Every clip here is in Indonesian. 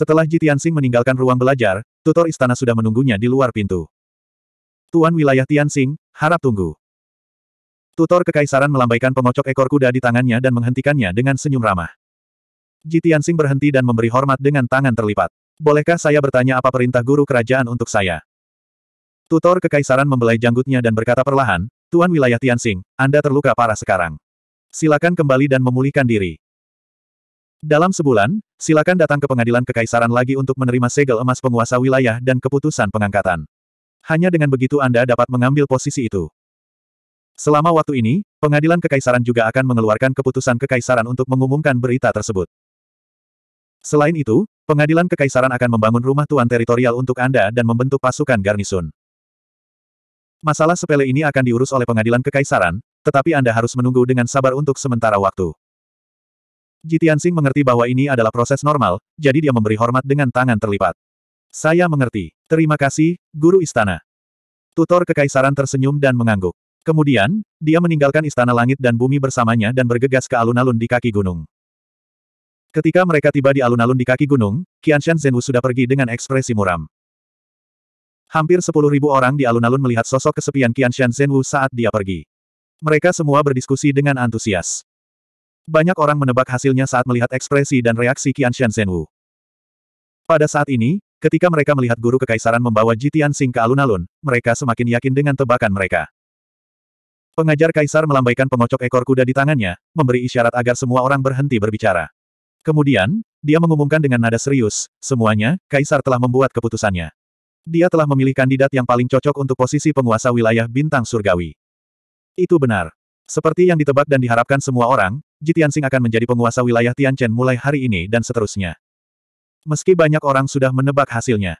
Setelah Ji Tianxing meninggalkan ruang belajar, tutor istana sudah menunggunya di luar pintu. Tuan wilayah Tianxing, harap tunggu. Tutor kekaisaran melambaikan pengocok ekor kuda di tangannya dan menghentikannya dengan senyum ramah. Ji Tianxing berhenti dan memberi hormat dengan tangan terlipat. Bolehkah saya bertanya apa perintah guru kerajaan untuk saya? Tutor kekaisaran membelai janggutnya dan berkata perlahan, Tuan wilayah Tianxing, Anda terluka parah sekarang. Silakan kembali dan memulihkan diri. Dalam sebulan, silakan datang ke pengadilan kekaisaran lagi untuk menerima segel emas penguasa wilayah dan keputusan pengangkatan. Hanya dengan begitu Anda dapat mengambil posisi itu. Selama waktu ini, pengadilan kekaisaran juga akan mengeluarkan keputusan kekaisaran untuk mengumumkan berita tersebut. Selain itu, pengadilan kekaisaran akan membangun rumah tuan teritorial untuk Anda dan membentuk pasukan garnisun. Masalah sepele ini akan diurus oleh pengadilan kekaisaran, tetapi Anda harus menunggu dengan sabar untuk sementara waktu. Jitian Sing mengerti bahwa ini adalah proses normal, jadi dia memberi hormat dengan tangan terlipat. Saya mengerti. Terima kasih, Guru Istana. Tutor Kekaisaran tersenyum dan mengangguk. Kemudian, dia meninggalkan Istana Langit dan Bumi bersamanya dan bergegas ke alun-alun di kaki gunung. Ketika mereka tiba di alun-alun di kaki gunung, Qianshan Zenwu sudah pergi dengan ekspresi muram. Hampir sepuluh ribu orang di alun-alun melihat sosok kesepian Qianshan Zenwu saat dia pergi. Mereka semua berdiskusi dengan antusias. Banyak orang menebak hasilnya saat melihat ekspresi dan reaksi Qian Qianshan Wu. Pada saat ini, ketika mereka melihat guru kekaisaran membawa Jitian Sing ke alun-alun, mereka semakin yakin dengan tebakan mereka. Pengajar kaisar melambaikan pengocok ekor kuda di tangannya, memberi isyarat agar semua orang berhenti berbicara. Kemudian, dia mengumumkan dengan nada serius, semuanya, kaisar telah membuat keputusannya. Dia telah memilih kandidat yang paling cocok untuk posisi penguasa wilayah bintang surgawi. Itu benar. Seperti yang ditebak dan diharapkan semua orang, Jitiansing akan menjadi penguasa wilayah Tianchen mulai hari ini dan seterusnya. Meski banyak orang sudah menebak hasilnya.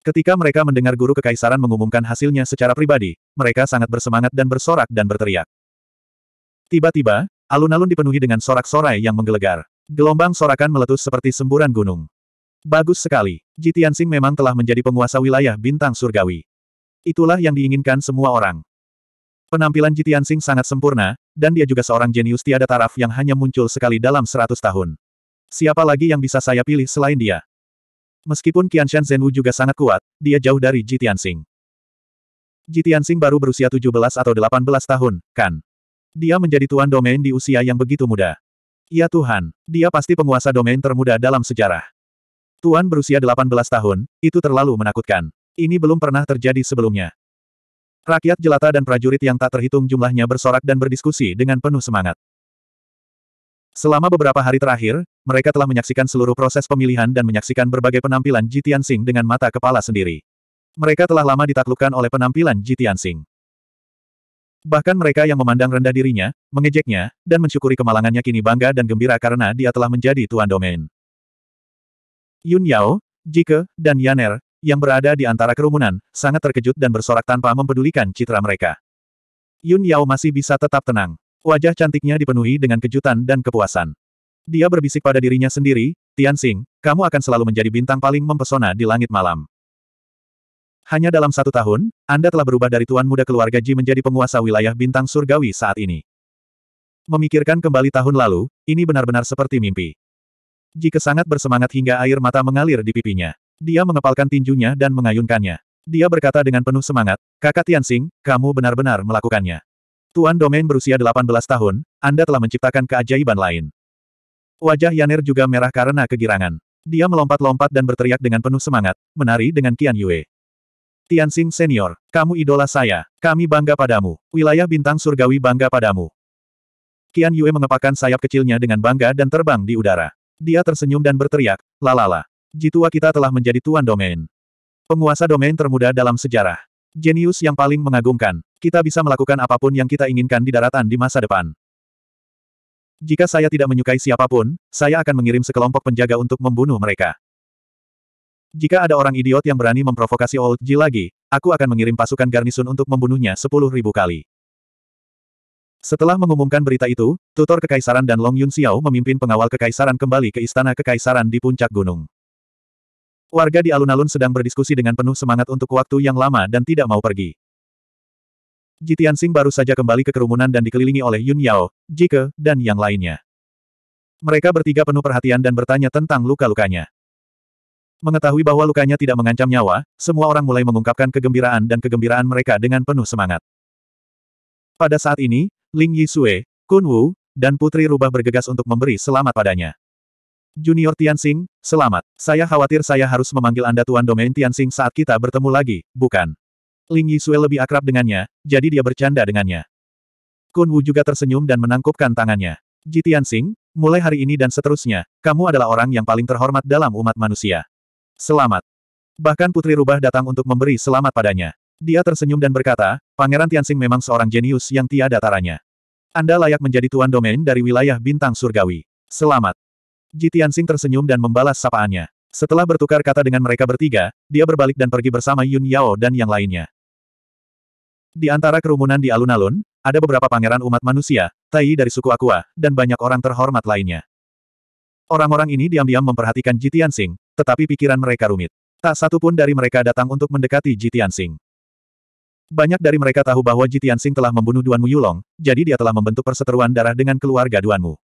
Ketika mereka mendengar guru kekaisaran mengumumkan hasilnya secara pribadi, mereka sangat bersemangat dan bersorak dan berteriak. Tiba-tiba, alun-alun dipenuhi dengan sorak-sorai yang menggelegar. Gelombang sorakan meletus seperti semburan gunung. Bagus sekali, Jitiansing memang telah menjadi penguasa wilayah bintang surgawi. Itulah yang diinginkan semua orang. Penampilan Jitian Sing sangat sempurna, dan dia juga seorang jenius tiada taraf yang hanya muncul sekali dalam seratus tahun. Siapa lagi yang bisa saya pilih selain dia? Meskipun Qianshan Zhenwu juga sangat kuat, dia jauh dari Jitian Sing. Jitian Sing baru berusia 17 atau 18 tahun, kan? Dia menjadi tuan domain di usia yang begitu muda. Ya Tuhan, dia pasti penguasa domain termuda dalam sejarah. Tuan berusia 18 tahun, itu terlalu menakutkan. Ini belum pernah terjadi sebelumnya. Rakyat jelata dan prajurit yang tak terhitung jumlahnya bersorak dan berdiskusi dengan penuh semangat. Selama beberapa hari terakhir, mereka telah menyaksikan seluruh proses pemilihan dan menyaksikan berbagai penampilan Jitian Sing dengan mata kepala sendiri. Mereka telah lama ditaklukkan oleh penampilan Jitian Sing. Bahkan mereka yang memandang rendah dirinya, mengejeknya, dan mensyukuri kemalangannya kini bangga dan gembira karena dia telah menjadi tuan domain. Yun Yao, Jike, dan Yaner, yang berada di antara kerumunan, sangat terkejut dan bersorak tanpa mempedulikan citra mereka. Yun Yao masih bisa tetap tenang. Wajah cantiknya dipenuhi dengan kejutan dan kepuasan. Dia berbisik pada dirinya sendiri, Tianxing, kamu akan selalu menjadi bintang paling mempesona di langit malam. Hanya dalam satu tahun, Anda telah berubah dari tuan muda keluarga Ji menjadi penguasa wilayah bintang surgawi saat ini. Memikirkan kembali tahun lalu, ini benar-benar seperti mimpi. Jika sangat bersemangat hingga air mata mengalir di pipinya. Dia mengepalkan tinjunya dan mengayunkannya. Dia berkata dengan penuh semangat, Kakak Tianxing, kamu benar-benar melakukannya. Tuan Domain berusia 18 tahun, Anda telah menciptakan keajaiban lain. Wajah Yaner juga merah karena kegirangan. Dia melompat-lompat dan berteriak dengan penuh semangat, menari dengan Qian Yue. Tianxing Senior, kamu idola saya, kami bangga padamu, wilayah bintang surgawi bangga padamu. Qian Yue mengepakkan sayap kecilnya dengan bangga dan terbang di udara. Dia tersenyum dan berteriak, lalala. Jitua kita telah menjadi tuan domain. Penguasa domain termuda dalam sejarah. Jenius yang paling mengagumkan. Kita bisa melakukan apapun yang kita inginkan di daratan di masa depan. Jika saya tidak menyukai siapapun, saya akan mengirim sekelompok penjaga untuk membunuh mereka. Jika ada orang idiot yang berani memprovokasi Old Ji lagi, aku akan mengirim pasukan garnisun untuk membunuhnya sepuluh ribu kali. Setelah mengumumkan berita itu, tutor kekaisaran dan Long Yun Xiao memimpin pengawal kekaisaran kembali ke istana kekaisaran di puncak gunung. Warga di alun-alun sedang berdiskusi dengan penuh semangat untuk waktu yang lama dan tidak mau pergi. Ji Tianxing baru saja kembali ke kerumunan dan dikelilingi oleh Yun Yao, Jike, dan yang lainnya. Mereka bertiga penuh perhatian dan bertanya tentang luka-lukanya. Mengetahui bahwa lukanya tidak mengancam nyawa, semua orang mulai mengungkapkan kegembiraan dan kegembiraan mereka dengan penuh semangat. Pada saat ini, Ling Yisue, Kun Wu, dan Putri Rubah bergegas untuk memberi selamat padanya. Junior Tianxing, selamat. Saya khawatir saya harus memanggil Anda Tuan Domain Tianxing saat kita bertemu lagi, bukan? Ling Yisue lebih akrab dengannya, jadi dia bercanda dengannya. Kun Wu juga tersenyum dan menangkupkan tangannya. Ji Tianxing, mulai hari ini dan seterusnya, kamu adalah orang yang paling terhormat dalam umat manusia. Selamat. Bahkan Putri Rubah datang untuk memberi selamat padanya. Dia tersenyum dan berkata, Pangeran Tianxing memang seorang jenius yang tiada taranya. Anda layak menjadi tuan domain dari wilayah bintang surgawi. Selamat. Ji Tianxing tersenyum dan membalas sapaannya. Setelah bertukar kata dengan mereka bertiga, dia berbalik dan pergi bersama Yun Yao dan yang lainnya. Di antara kerumunan di alun-alun, ada beberapa pangeran umat manusia, Tai dari suku Aqua, dan banyak orang terhormat lainnya. Orang-orang ini diam-diam memperhatikan Ji Tianxing, tetapi pikiran mereka rumit. Tak satu pun dari mereka datang untuk mendekati Ji Tianxing. Banyak dari mereka tahu bahwa Ji Tianxing telah membunuh Duan Mu Yulong, jadi dia telah membentuk perseteruan darah dengan keluarga Duan Mu.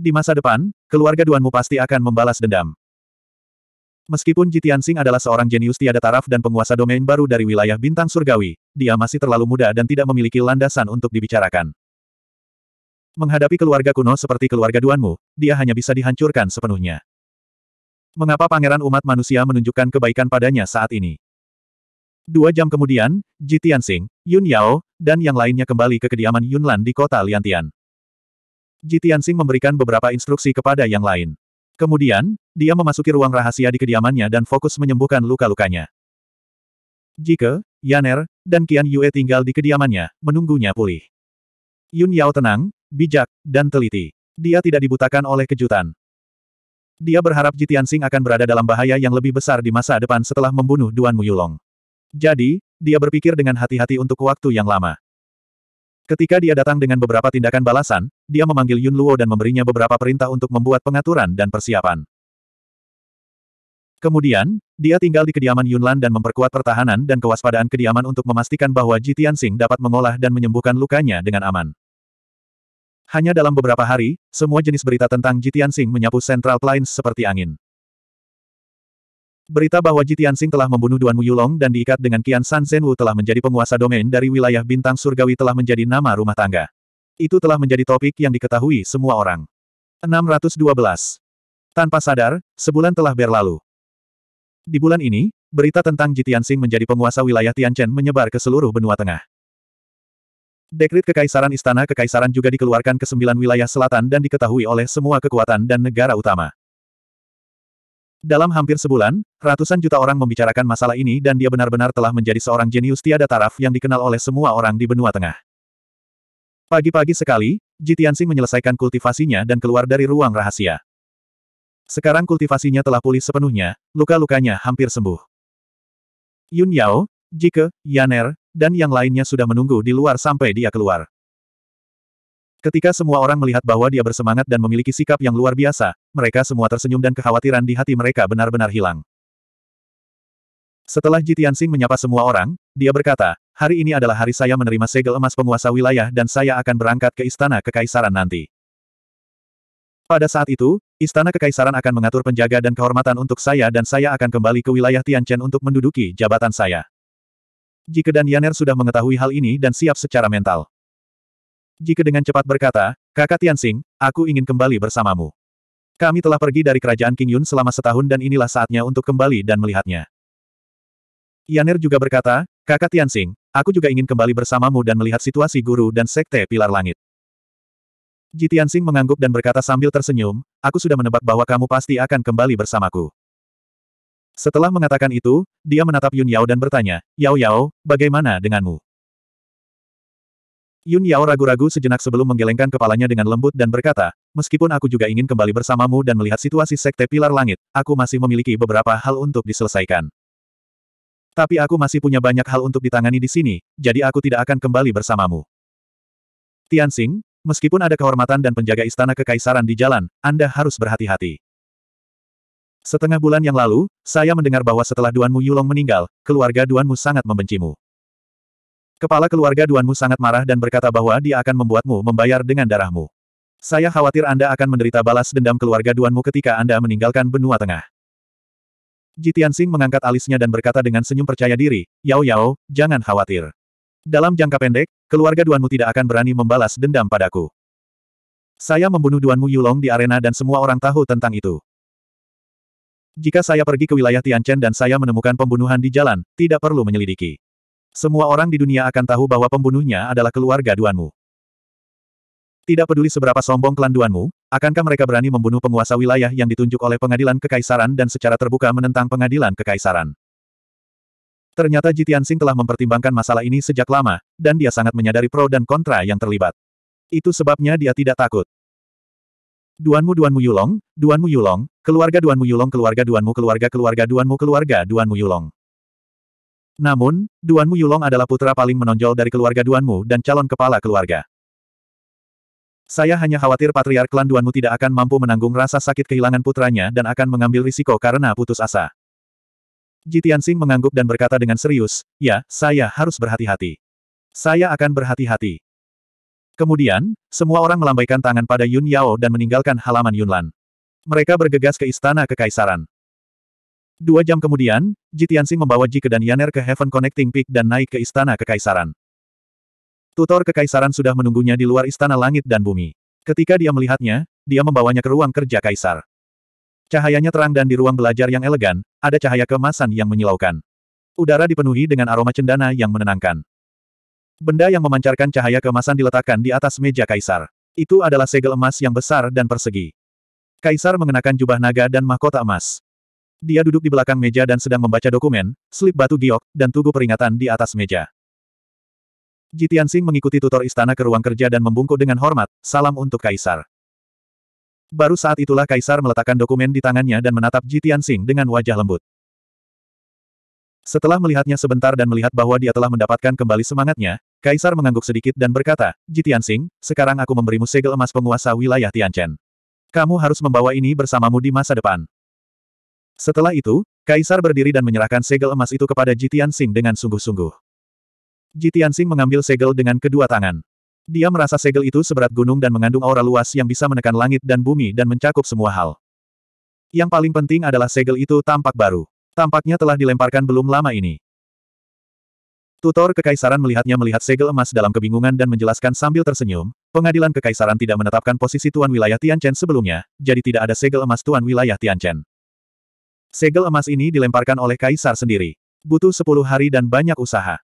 Di masa depan, keluarga Duanmu pasti akan membalas dendam. Meskipun Jitiansing adalah seorang jenius tiada taraf dan penguasa domain baru dari wilayah bintang surgawi, dia masih terlalu muda dan tidak memiliki landasan untuk dibicarakan. Menghadapi keluarga kuno seperti keluarga Duanmu, dia hanya bisa dihancurkan sepenuhnya. Mengapa pangeran umat manusia menunjukkan kebaikan padanya saat ini? Dua jam kemudian, Jitiansing, Yun Yao, dan yang lainnya kembali ke kediaman Yunlan di kota Liantian. Ji memberikan beberapa instruksi kepada yang lain. Kemudian, dia memasuki ruang rahasia di kediamannya dan fokus menyembuhkan luka-lukanya. Jike, Yaner, dan Qian Yue tinggal di kediamannya, menunggunya pulih. Yun Yao tenang, bijak, dan teliti. Dia tidak dibutakan oleh kejutan. Dia berharap Jitiansing akan berada dalam bahaya yang lebih besar di masa depan setelah membunuh Duan Muyulong. Jadi, dia berpikir dengan hati-hati untuk waktu yang lama. Ketika dia datang dengan beberapa tindakan balasan, dia memanggil Yun Luo dan memberinya beberapa perintah untuk membuat pengaturan dan persiapan. Kemudian, dia tinggal di kediaman Yunlan dan memperkuat pertahanan dan kewaspadaan kediaman untuk memastikan bahwa Ji Tianxing dapat mengolah dan menyembuhkan lukanya dengan aman. Hanya dalam beberapa hari, semua jenis berita tentang Ji Tianxing menyapu Central Plains seperti angin. Berita bahwa Ji Tianxing telah membunuh Duan Yulong dan diikat dengan Qian San Zhenwu telah menjadi penguasa domain dari wilayah bintang surgawi telah menjadi nama rumah tangga. Itu telah menjadi topik yang diketahui semua orang. 612. Tanpa sadar, sebulan telah berlalu. Di bulan ini, berita tentang Ji Tianxing menjadi penguasa wilayah Tianchen menyebar ke seluruh benua tengah. Dekrit Kekaisaran Istana Kekaisaran juga dikeluarkan ke sembilan wilayah selatan dan diketahui oleh semua kekuatan dan negara utama. Dalam hampir sebulan, ratusan juta orang membicarakan masalah ini dan dia benar-benar telah menjadi seorang jenius tiada taraf yang dikenal oleh semua orang di benua tengah. Pagi-pagi sekali, Jitiansing menyelesaikan kultivasinya dan keluar dari ruang rahasia. Sekarang kultivasinya telah pulih sepenuhnya, luka-lukanya hampir sembuh. Yun Yao, Jike, Yaner, dan yang lainnya sudah menunggu di luar sampai dia keluar. Ketika semua orang melihat bahwa dia bersemangat dan memiliki sikap yang luar biasa, mereka semua tersenyum dan kekhawatiran di hati mereka benar-benar hilang. Setelah Jitian Sing menyapa semua orang, dia berkata, hari ini adalah hari saya menerima segel emas penguasa wilayah dan saya akan berangkat ke istana kekaisaran nanti. Pada saat itu, istana kekaisaran akan mengatur penjaga dan kehormatan untuk saya dan saya akan kembali ke wilayah Tianchen untuk menduduki jabatan saya. Jika Dan Yaner sudah mengetahui hal ini dan siap secara mental. Jika dengan cepat berkata, kakak Tianxing, aku ingin kembali bersamamu. Kami telah pergi dari kerajaan King Yun selama setahun dan inilah saatnya untuk kembali dan melihatnya. Yaner juga berkata, kakak Tianxing, aku juga ingin kembali bersamamu dan melihat situasi guru dan sekte pilar langit. Ji Tianxing mengangguk dan berkata sambil tersenyum, aku sudah menebak bahwa kamu pasti akan kembali bersamaku. Setelah mengatakan itu, dia menatap Yun Yao dan bertanya, Yao Yao, bagaimana denganmu? Yun Yao ragu-ragu sejenak sebelum menggelengkan kepalanya dengan lembut dan berkata, meskipun aku juga ingin kembali bersamamu dan melihat situasi Sekte Pilar Langit, aku masih memiliki beberapa hal untuk diselesaikan. Tapi aku masih punya banyak hal untuk ditangani di sini, jadi aku tidak akan kembali bersamamu. Tianxing, meskipun ada kehormatan dan penjaga istana kekaisaran di jalan, Anda harus berhati-hati. Setengah bulan yang lalu, saya mendengar bahwa setelah Duanmu Yulong meninggal, keluarga Duanmu sangat membencimu. Kepala keluarga Duanmu sangat marah dan berkata bahwa dia akan membuatmu membayar dengan darahmu. Saya khawatir Anda akan menderita balas dendam keluarga Duanmu ketika Anda meninggalkan benua tengah. Jitian Sing mengangkat alisnya dan berkata dengan senyum percaya diri, Yao Yao, jangan khawatir. Dalam jangka pendek, keluarga Duanmu tidak akan berani membalas dendam padaku. Saya membunuh Duanmu Yulong di arena dan semua orang tahu tentang itu. Jika saya pergi ke wilayah Tianchen dan saya menemukan pembunuhan di jalan, tidak perlu menyelidiki. Semua orang di dunia akan tahu bahwa pembunuhnya adalah keluarga Duanmu. Tidak peduli seberapa sombong klan Duanmu, akankah mereka berani membunuh penguasa wilayah yang ditunjuk oleh pengadilan kekaisaran dan secara terbuka menentang pengadilan kekaisaran? Ternyata Jitian Sing telah mempertimbangkan masalah ini sejak lama, dan dia sangat menyadari pro dan kontra yang terlibat. Itu sebabnya dia tidak takut. Duanmu Duanmu Yulong, Duanmu Yulong, keluarga Duanmu Yulong keluarga Duanmu keluarga keluarga Duanmu keluarga Duanmu Yulong. Namun, Duanmu Yulong adalah putra paling menonjol dari keluarga Duanmu dan calon kepala keluarga. Saya hanya khawatir patriark klan Duanmu tidak akan mampu menanggung rasa sakit kehilangan putranya dan akan mengambil risiko karena putus asa. Ji Tianxing mengangguk dan berkata dengan serius, ya, saya harus berhati-hati. Saya akan berhati-hati. Kemudian, semua orang melambaikan tangan pada Yun Yao dan meninggalkan halaman Yunlan. Mereka bergegas ke istana kekaisaran. Dua jam kemudian, Ji Tianxing membawa Ji dan Yaner ke Heaven Connecting Peak dan naik ke Istana Kekaisaran. Tutor Kekaisaran sudah menunggunya di luar Istana Langit dan Bumi. Ketika dia melihatnya, dia membawanya ke ruang kerja Kaisar. Cahayanya terang dan di ruang belajar yang elegan, ada cahaya kemasan yang menyilaukan. Udara dipenuhi dengan aroma cendana yang menenangkan. Benda yang memancarkan cahaya kemasan diletakkan di atas meja Kaisar. Itu adalah segel emas yang besar dan persegi. Kaisar mengenakan jubah naga dan mahkota emas. Dia duduk di belakang meja dan sedang membaca dokumen, slip batu giok, dan tugu peringatan di atas meja. Jitian Sing mengikuti tutor istana ke ruang kerja dan membungkuk dengan hormat, salam untuk Kaisar. Baru saat itulah Kaisar meletakkan dokumen di tangannya dan menatap Jitian Sing dengan wajah lembut. Setelah melihatnya sebentar dan melihat bahwa dia telah mendapatkan kembali semangatnya, Kaisar mengangguk sedikit dan berkata, Jitian Sing, sekarang aku memberimu segel emas penguasa wilayah Tianchen. Kamu harus membawa ini bersamamu di masa depan. Setelah itu, Kaisar berdiri dan menyerahkan segel emas itu kepada Jitian Sing dengan sungguh-sungguh. Jitian Sing mengambil segel dengan kedua tangan. Dia merasa segel itu seberat gunung dan mengandung aura luas yang bisa menekan langit dan bumi dan mencakup semua hal. Yang paling penting adalah segel itu tampak baru. Tampaknya telah dilemparkan belum lama ini. Tutor Kekaisaran melihatnya melihat segel emas dalam kebingungan dan menjelaskan sambil tersenyum, pengadilan Kekaisaran tidak menetapkan posisi Tuan Wilayah Tianchen sebelumnya, jadi tidak ada segel emas Tuan Wilayah Tianchen. Segel emas ini dilemparkan oleh kaisar sendiri. Butuh sepuluh hari dan banyak usaha.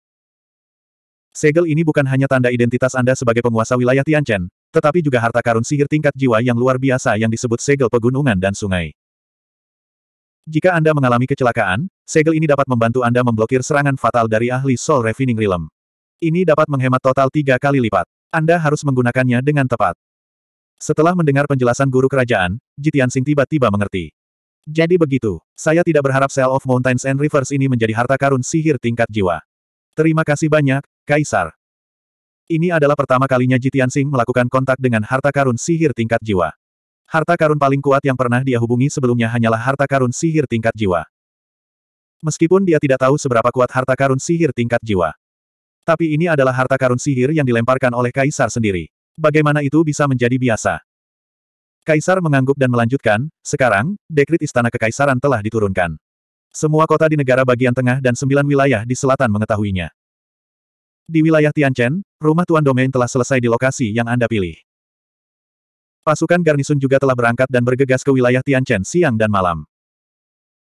Segel ini bukan hanya tanda identitas Anda sebagai penguasa wilayah Tianchen, tetapi juga harta karun sihir tingkat jiwa yang luar biasa yang disebut segel pegunungan dan sungai. Jika Anda mengalami kecelakaan, segel ini dapat membantu Anda memblokir serangan fatal dari ahli Soul Refining Realm. Ini dapat menghemat total tiga kali lipat. Anda harus menggunakannya dengan tepat. Setelah mendengar penjelasan guru kerajaan, Jitian Sing tiba-tiba mengerti. Jadi begitu, saya tidak berharap Cell of Mountains and Rivers ini menjadi harta karun sihir tingkat jiwa. Terima kasih banyak, Kaisar. Ini adalah pertama kalinya Jitian Sing melakukan kontak dengan harta karun sihir tingkat jiwa. Harta karun paling kuat yang pernah dia hubungi sebelumnya hanyalah harta karun sihir tingkat jiwa. Meskipun dia tidak tahu seberapa kuat harta karun sihir tingkat jiwa. Tapi ini adalah harta karun sihir yang dilemparkan oleh Kaisar sendiri. Bagaimana itu bisa menjadi biasa? Kaisar mengangguk dan melanjutkan, sekarang, dekrit istana kekaisaran telah diturunkan. Semua kota di negara bagian tengah dan sembilan wilayah di selatan mengetahuinya. Di wilayah Tianchen, rumah Tuan Domain telah selesai di lokasi yang Anda pilih. Pasukan garnisun juga telah berangkat dan bergegas ke wilayah Tianchen siang dan malam.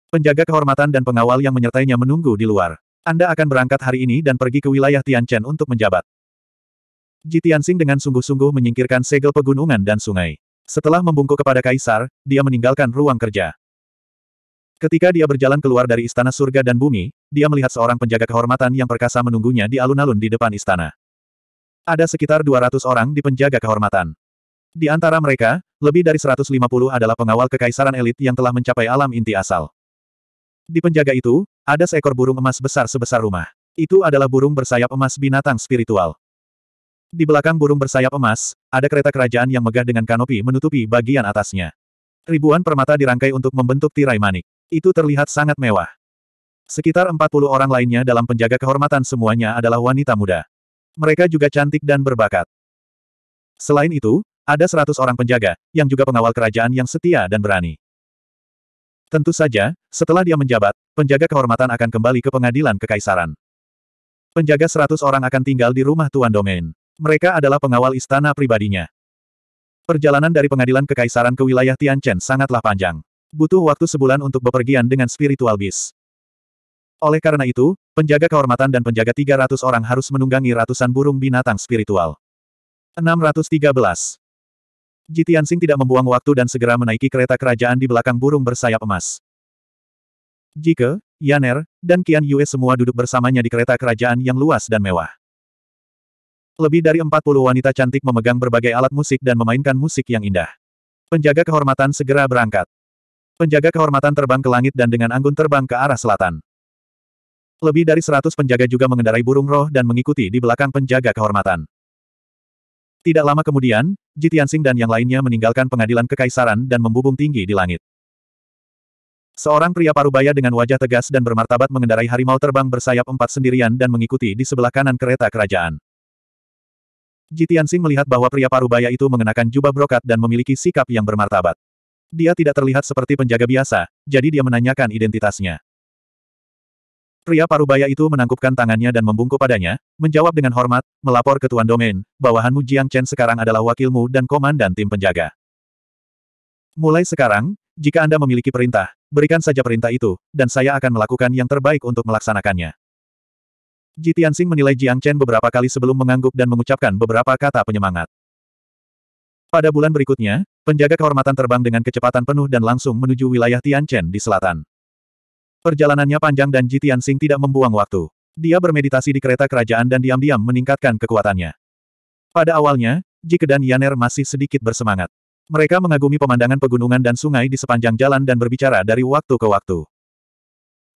Penjaga kehormatan dan pengawal yang menyertainya menunggu di luar. Anda akan berangkat hari ini dan pergi ke wilayah Tianchen untuk menjabat. Ji Tianxing dengan sungguh-sungguh menyingkirkan segel pegunungan dan sungai. Setelah membungkuk kepada kaisar, dia meninggalkan ruang kerja. Ketika dia berjalan keluar dari istana surga dan bumi, dia melihat seorang penjaga kehormatan yang perkasa menunggunya di alun-alun di depan istana. Ada sekitar 200 orang di penjaga kehormatan. Di antara mereka, lebih dari 150 adalah pengawal kekaisaran elit yang telah mencapai alam inti asal. Di penjaga itu, ada seekor burung emas besar sebesar rumah. Itu adalah burung bersayap emas binatang spiritual. Di belakang burung bersayap emas, ada kereta kerajaan yang megah dengan kanopi menutupi bagian atasnya. Ribuan permata dirangkai untuk membentuk tirai manik. Itu terlihat sangat mewah. Sekitar 40 orang lainnya dalam penjaga kehormatan semuanya adalah wanita muda. Mereka juga cantik dan berbakat. Selain itu, ada 100 orang penjaga, yang juga pengawal kerajaan yang setia dan berani. Tentu saja, setelah dia menjabat, penjaga kehormatan akan kembali ke pengadilan kekaisaran. Penjaga 100 orang akan tinggal di rumah Tuan Domain. Mereka adalah pengawal istana pribadinya. Perjalanan dari pengadilan kekaisaran ke wilayah Tianchen sangatlah panjang. Butuh waktu sebulan untuk bepergian dengan spiritual bis. Oleh karena itu, penjaga kehormatan dan penjaga 300 orang harus menunggangi ratusan burung binatang spiritual. 613. Jitiansing tidak membuang waktu dan segera menaiki kereta kerajaan di belakang burung bersayap emas. Jike, Yaner, dan Qian Yue semua duduk bersamanya di kereta kerajaan yang luas dan mewah. Lebih dari 40 wanita cantik memegang berbagai alat musik dan memainkan musik yang indah. Penjaga kehormatan segera berangkat. Penjaga kehormatan terbang ke langit dan dengan anggun terbang ke arah selatan. Lebih dari 100 penjaga juga mengendarai burung roh dan mengikuti di belakang penjaga kehormatan. Tidak lama kemudian, Jitiansing dan yang lainnya meninggalkan pengadilan kekaisaran dan membubung tinggi di langit. Seorang pria parubaya dengan wajah tegas dan bermartabat mengendarai harimau terbang bersayap empat sendirian dan mengikuti di sebelah kanan kereta kerajaan. Jitiansing melihat bahwa pria parubaya itu mengenakan jubah brokat dan memiliki sikap yang bermartabat. Dia tidak terlihat seperti penjaga biasa, jadi dia menanyakan identitasnya. Pria parubaya itu menangkupkan tangannya dan membungkuk padanya, menjawab dengan hormat, melapor ke Tuan Domain, bawahanmu Jiang Chen sekarang adalah wakilmu dan komandan tim penjaga. Mulai sekarang, jika Anda memiliki perintah, berikan saja perintah itu, dan saya akan melakukan yang terbaik untuk melaksanakannya. Ji Tianxing menilai Jiang Chen beberapa kali sebelum mengangguk dan mengucapkan beberapa kata penyemangat. Pada bulan berikutnya, penjaga kehormatan terbang dengan kecepatan penuh dan langsung menuju wilayah Tianchen di selatan. Perjalanannya panjang dan Ji Tianxing tidak membuang waktu. Dia bermeditasi di kereta kerajaan dan diam-diam meningkatkan kekuatannya. Pada awalnya, Ji dan Yaner masih sedikit bersemangat. Mereka mengagumi pemandangan pegunungan dan sungai di sepanjang jalan dan berbicara dari waktu ke waktu.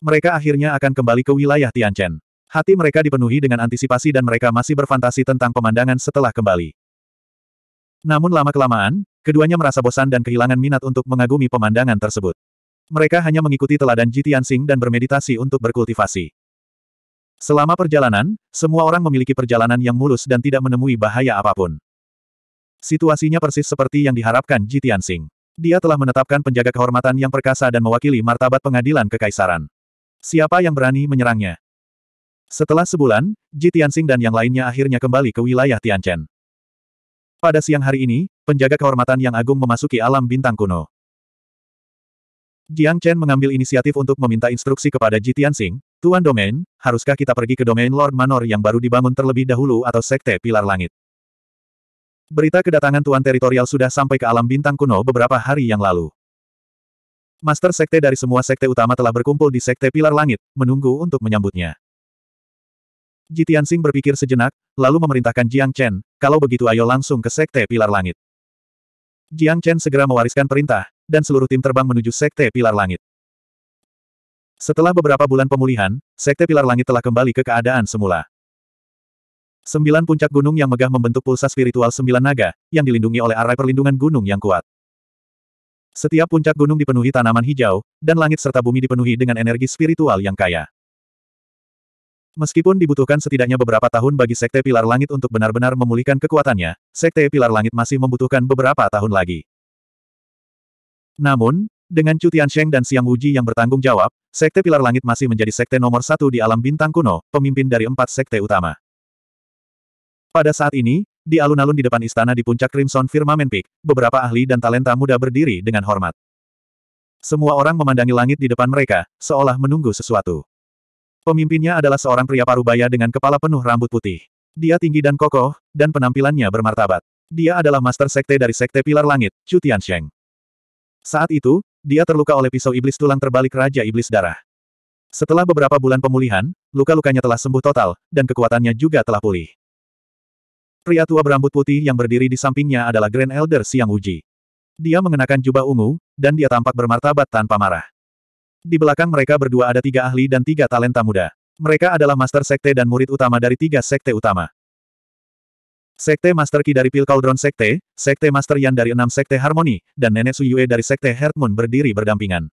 Mereka akhirnya akan kembali ke wilayah Tianchen. Hati mereka dipenuhi dengan antisipasi dan mereka masih berfantasi tentang pemandangan setelah kembali. Namun lama-kelamaan, keduanya merasa bosan dan kehilangan minat untuk mengagumi pemandangan tersebut. Mereka hanya mengikuti teladan Jitian Sing dan bermeditasi untuk berkultivasi. Selama perjalanan, semua orang memiliki perjalanan yang mulus dan tidak menemui bahaya apapun. Situasinya persis seperti yang diharapkan Jitian Sing. Dia telah menetapkan penjaga kehormatan yang perkasa dan mewakili martabat pengadilan kekaisaran. Siapa yang berani menyerangnya? Setelah sebulan, Ji Tianxing dan yang lainnya akhirnya kembali ke wilayah Tianchen. Pada siang hari ini, penjaga kehormatan yang agung memasuki alam bintang kuno. Jiang Chen mengambil inisiatif untuk meminta instruksi kepada Ji Tianxing, Tuan Domain, haruskah kita pergi ke domain Lord Manor yang baru dibangun terlebih dahulu atau Sekte Pilar Langit? Berita kedatangan Tuan Teritorial sudah sampai ke alam bintang kuno beberapa hari yang lalu. Master Sekte dari semua Sekte utama telah berkumpul di Sekte Pilar Langit, menunggu untuk menyambutnya. Jitian Sing berpikir sejenak, lalu memerintahkan Jiang Chen, kalau begitu ayo langsung ke Sekte Pilar Langit. Jiang Chen segera mewariskan perintah, dan seluruh tim terbang menuju Sekte Pilar Langit. Setelah beberapa bulan pemulihan, Sekte Pilar Langit telah kembali ke keadaan semula. Sembilan puncak gunung yang megah membentuk pulsa spiritual sembilan naga, yang dilindungi oleh arai perlindungan gunung yang kuat. Setiap puncak gunung dipenuhi tanaman hijau, dan langit serta bumi dipenuhi dengan energi spiritual yang kaya. Meskipun dibutuhkan setidaknya beberapa tahun bagi Sekte Pilar Langit untuk benar-benar memulihkan kekuatannya, Sekte Pilar Langit masih membutuhkan beberapa tahun lagi. Namun, dengan cutian Sheng dan Siang Wuji yang bertanggung jawab, Sekte Pilar Langit masih menjadi sekte nomor satu di alam bintang kuno, pemimpin dari empat sekte utama. Pada saat ini, di alun-alun di depan istana di puncak Crimson Firmament Peak, beberapa ahli dan talenta muda berdiri dengan hormat. Semua orang memandangi langit di depan mereka, seolah menunggu sesuatu. Pemimpinnya adalah seorang pria parubaya dengan kepala penuh rambut putih. Dia tinggi dan kokoh, dan penampilannya bermartabat. Dia adalah master sekte dari sekte Pilar Langit, Chu Tiansheng. Saat itu, dia terluka oleh pisau iblis tulang terbalik Raja Iblis Darah. Setelah beberapa bulan pemulihan, luka-lukanya telah sembuh total, dan kekuatannya juga telah pulih. Pria tua berambut putih yang berdiri di sampingnya adalah Grand Elder Siang Uji. Dia mengenakan jubah ungu, dan dia tampak bermartabat tanpa marah. Di belakang mereka berdua ada tiga ahli dan tiga talenta muda. Mereka adalah master sekte dan murid utama dari tiga sekte utama. Sekte Master Ki dari Pil Cauldron Sekte, Sekte Master Yan dari enam Sekte Harmoni, dan Nenek Suyue dari Sekte Heartmoon berdiri berdampingan.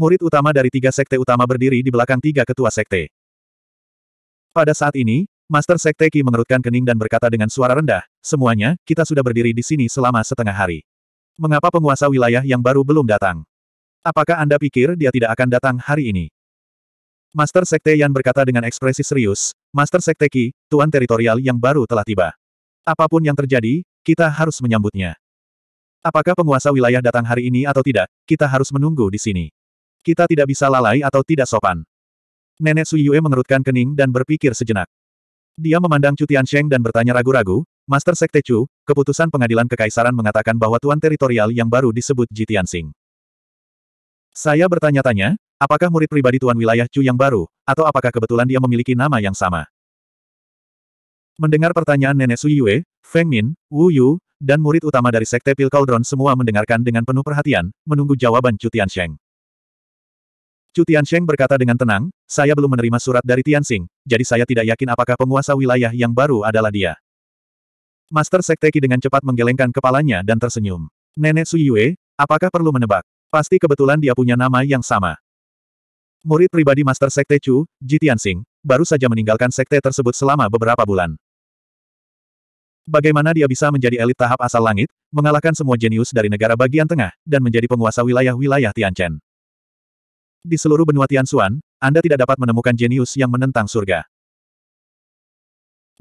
Murid utama dari tiga sekte utama berdiri di belakang tiga ketua sekte. Pada saat ini, Master Sekte Ki mengerutkan kening dan berkata dengan suara rendah, semuanya, kita sudah berdiri di sini selama setengah hari. Mengapa penguasa wilayah yang baru belum datang? Apakah Anda pikir dia tidak akan datang hari ini? Master Sekte Yan berkata dengan ekspresi serius, Master Sekte Ki, Tuan Teritorial yang baru telah tiba. Apapun yang terjadi, kita harus menyambutnya. Apakah penguasa wilayah datang hari ini atau tidak, kita harus menunggu di sini. Kita tidak bisa lalai atau tidak sopan. Nenek Su Yue mengerutkan kening dan berpikir sejenak. Dia memandang Chu Sheng dan bertanya ragu-ragu, Master Sekte Chu, keputusan pengadilan kekaisaran mengatakan bahwa tuan teritorial yang baru disebut Jitiansing. Saya bertanya-tanya, apakah murid pribadi Tuan Wilayah Chu yang baru, atau apakah kebetulan dia memiliki nama yang sama? Mendengar pertanyaan Nenek Su Yue, Feng Min, Wu Yu, dan murid utama dari Sekte Pil Cauldron semua mendengarkan dengan penuh perhatian, menunggu jawaban Chu Tiansheng. Chu Tiansheng berkata dengan tenang, saya belum menerima surat dari Tianxing, jadi saya tidak yakin apakah penguasa wilayah yang baru adalah dia. Master Sekte Ki dengan cepat menggelengkan kepalanya dan tersenyum. Nenek Su Yue, Apakah perlu menebak? Pasti kebetulan dia punya nama yang sama. Murid pribadi Master Sekte Chu, Jitian Tianxing, baru saja meninggalkan sekte tersebut selama beberapa bulan. Bagaimana dia bisa menjadi elit tahap asal langit, mengalahkan semua jenius dari negara bagian tengah, dan menjadi penguasa wilayah-wilayah Tianchen. Di seluruh benua Tianxuan, Anda tidak dapat menemukan jenius yang menentang surga.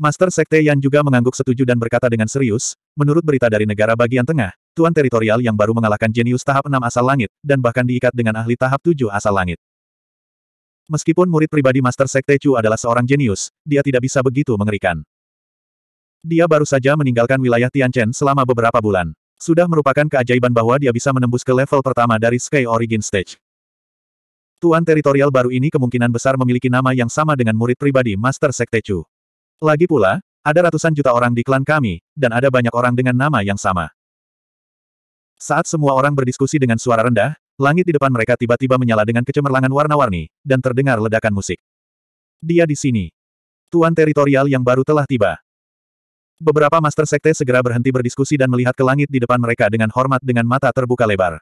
Master Sekte Yan juga mengangguk setuju dan berkata dengan serius, menurut berita dari negara bagian tengah, Tuan teritorial yang baru mengalahkan jenius tahap 6 asal langit, dan bahkan diikat dengan ahli tahap 7 asal langit. Meskipun murid pribadi Master Sekte Chu adalah seorang jenius, dia tidak bisa begitu mengerikan. Dia baru saja meninggalkan wilayah Tianchen selama beberapa bulan. Sudah merupakan keajaiban bahwa dia bisa menembus ke level pertama dari Sky Origin Stage. Tuan teritorial baru ini kemungkinan besar memiliki nama yang sama dengan murid pribadi Master Sekte Chu. Lagi pula, ada ratusan juta orang di klan kami, dan ada banyak orang dengan nama yang sama. Saat semua orang berdiskusi dengan suara rendah, langit di depan mereka tiba-tiba menyala dengan kecemerlangan warna-warni, dan terdengar ledakan musik. Dia di sini. Tuan teritorial yang baru telah tiba. Beberapa Master Sekte segera berhenti berdiskusi dan melihat ke langit di depan mereka dengan hormat dengan mata terbuka lebar.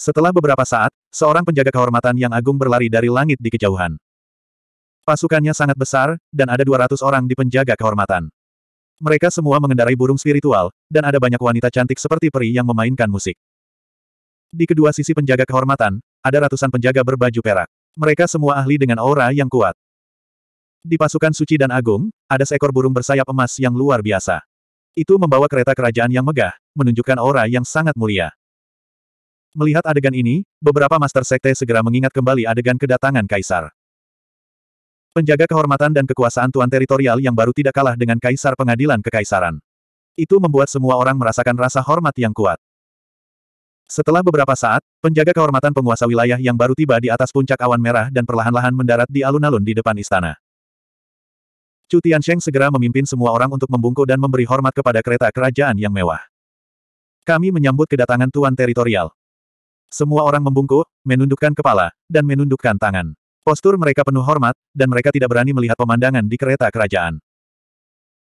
Setelah beberapa saat, seorang penjaga kehormatan yang agung berlari dari langit di kejauhan. Pasukannya sangat besar, dan ada 200 orang di penjaga kehormatan. Mereka semua mengendarai burung spiritual, dan ada banyak wanita cantik seperti peri yang memainkan musik. Di kedua sisi penjaga kehormatan, ada ratusan penjaga berbaju perak. Mereka semua ahli dengan aura yang kuat. Di pasukan suci dan agung, ada seekor burung bersayap emas yang luar biasa. Itu membawa kereta kerajaan yang megah, menunjukkan aura yang sangat mulia. Melihat adegan ini, beberapa master sekte segera mengingat kembali adegan kedatangan kaisar. Penjaga kehormatan dan kekuasaan tuan teritorial yang baru tidak kalah dengan kaisar pengadilan kekaisaran. Itu membuat semua orang merasakan rasa hormat yang kuat. Setelah beberapa saat, penjaga kehormatan penguasa wilayah yang baru tiba di atas puncak awan merah dan perlahan-lahan mendarat di alun-alun di depan istana. Chu Tiansheng segera memimpin semua orang untuk membungkuk dan memberi hormat kepada kereta kerajaan yang mewah. Kami menyambut kedatangan Tuan Teritorial. Semua orang membungkuk, menundukkan kepala, dan menundukkan tangan. Postur mereka penuh hormat, dan mereka tidak berani melihat pemandangan di kereta kerajaan.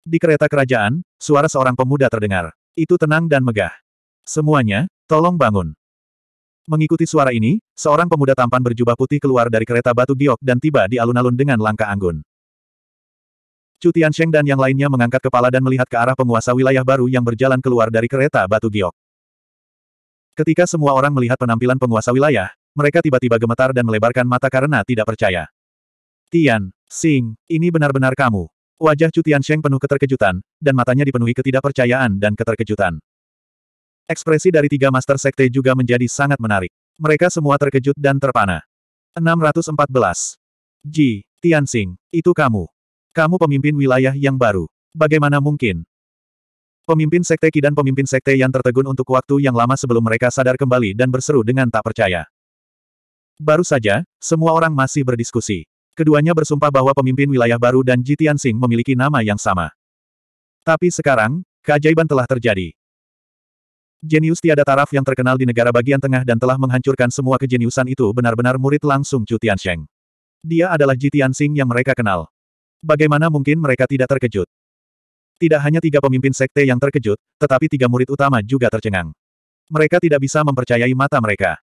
Di kereta kerajaan, suara seorang pemuda terdengar. Itu tenang dan megah. Semuanya, tolong bangun. Mengikuti suara ini, seorang pemuda tampan berjubah putih keluar dari kereta batu giok dan tiba di alun-alun dengan langkah anggun. Cutian Sheng dan yang lainnya mengangkat kepala dan melihat ke arah penguasa wilayah baru yang berjalan keluar dari kereta batu giok. Ketika semua orang melihat penampilan penguasa wilayah, mereka tiba-tiba gemetar dan melebarkan mata karena tidak percaya. Tian, Sing, ini benar-benar kamu. Wajah Tian Sheng penuh keterkejutan, dan matanya dipenuhi ketidakpercayaan dan keterkejutan. Ekspresi dari tiga master sekte juga menjadi sangat menarik. Mereka semua terkejut dan terpana. 614. Ji, Sing, itu kamu. Kamu pemimpin wilayah yang baru. Bagaimana mungkin? Pemimpin Sekte Ki dan pemimpin Sekte yang tertegun untuk waktu yang lama sebelum mereka sadar kembali dan berseru dengan tak percaya. Baru saja, semua orang masih berdiskusi. Keduanya bersumpah bahwa pemimpin wilayah baru dan Jitian Sing memiliki nama yang sama. Tapi sekarang, keajaiban telah terjadi. Jenius tiada taraf yang terkenal di negara bagian tengah dan telah menghancurkan semua kejeniusan itu benar-benar murid langsung Chu Tiansheng. Dia adalah Ji Tianxing yang mereka kenal. Bagaimana mungkin mereka tidak terkejut? Tidak hanya tiga pemimpin sekte yang terkejut, tetapi tiga murid utama juga tercengang. Mereka tidak bisa mempercayai mata mereka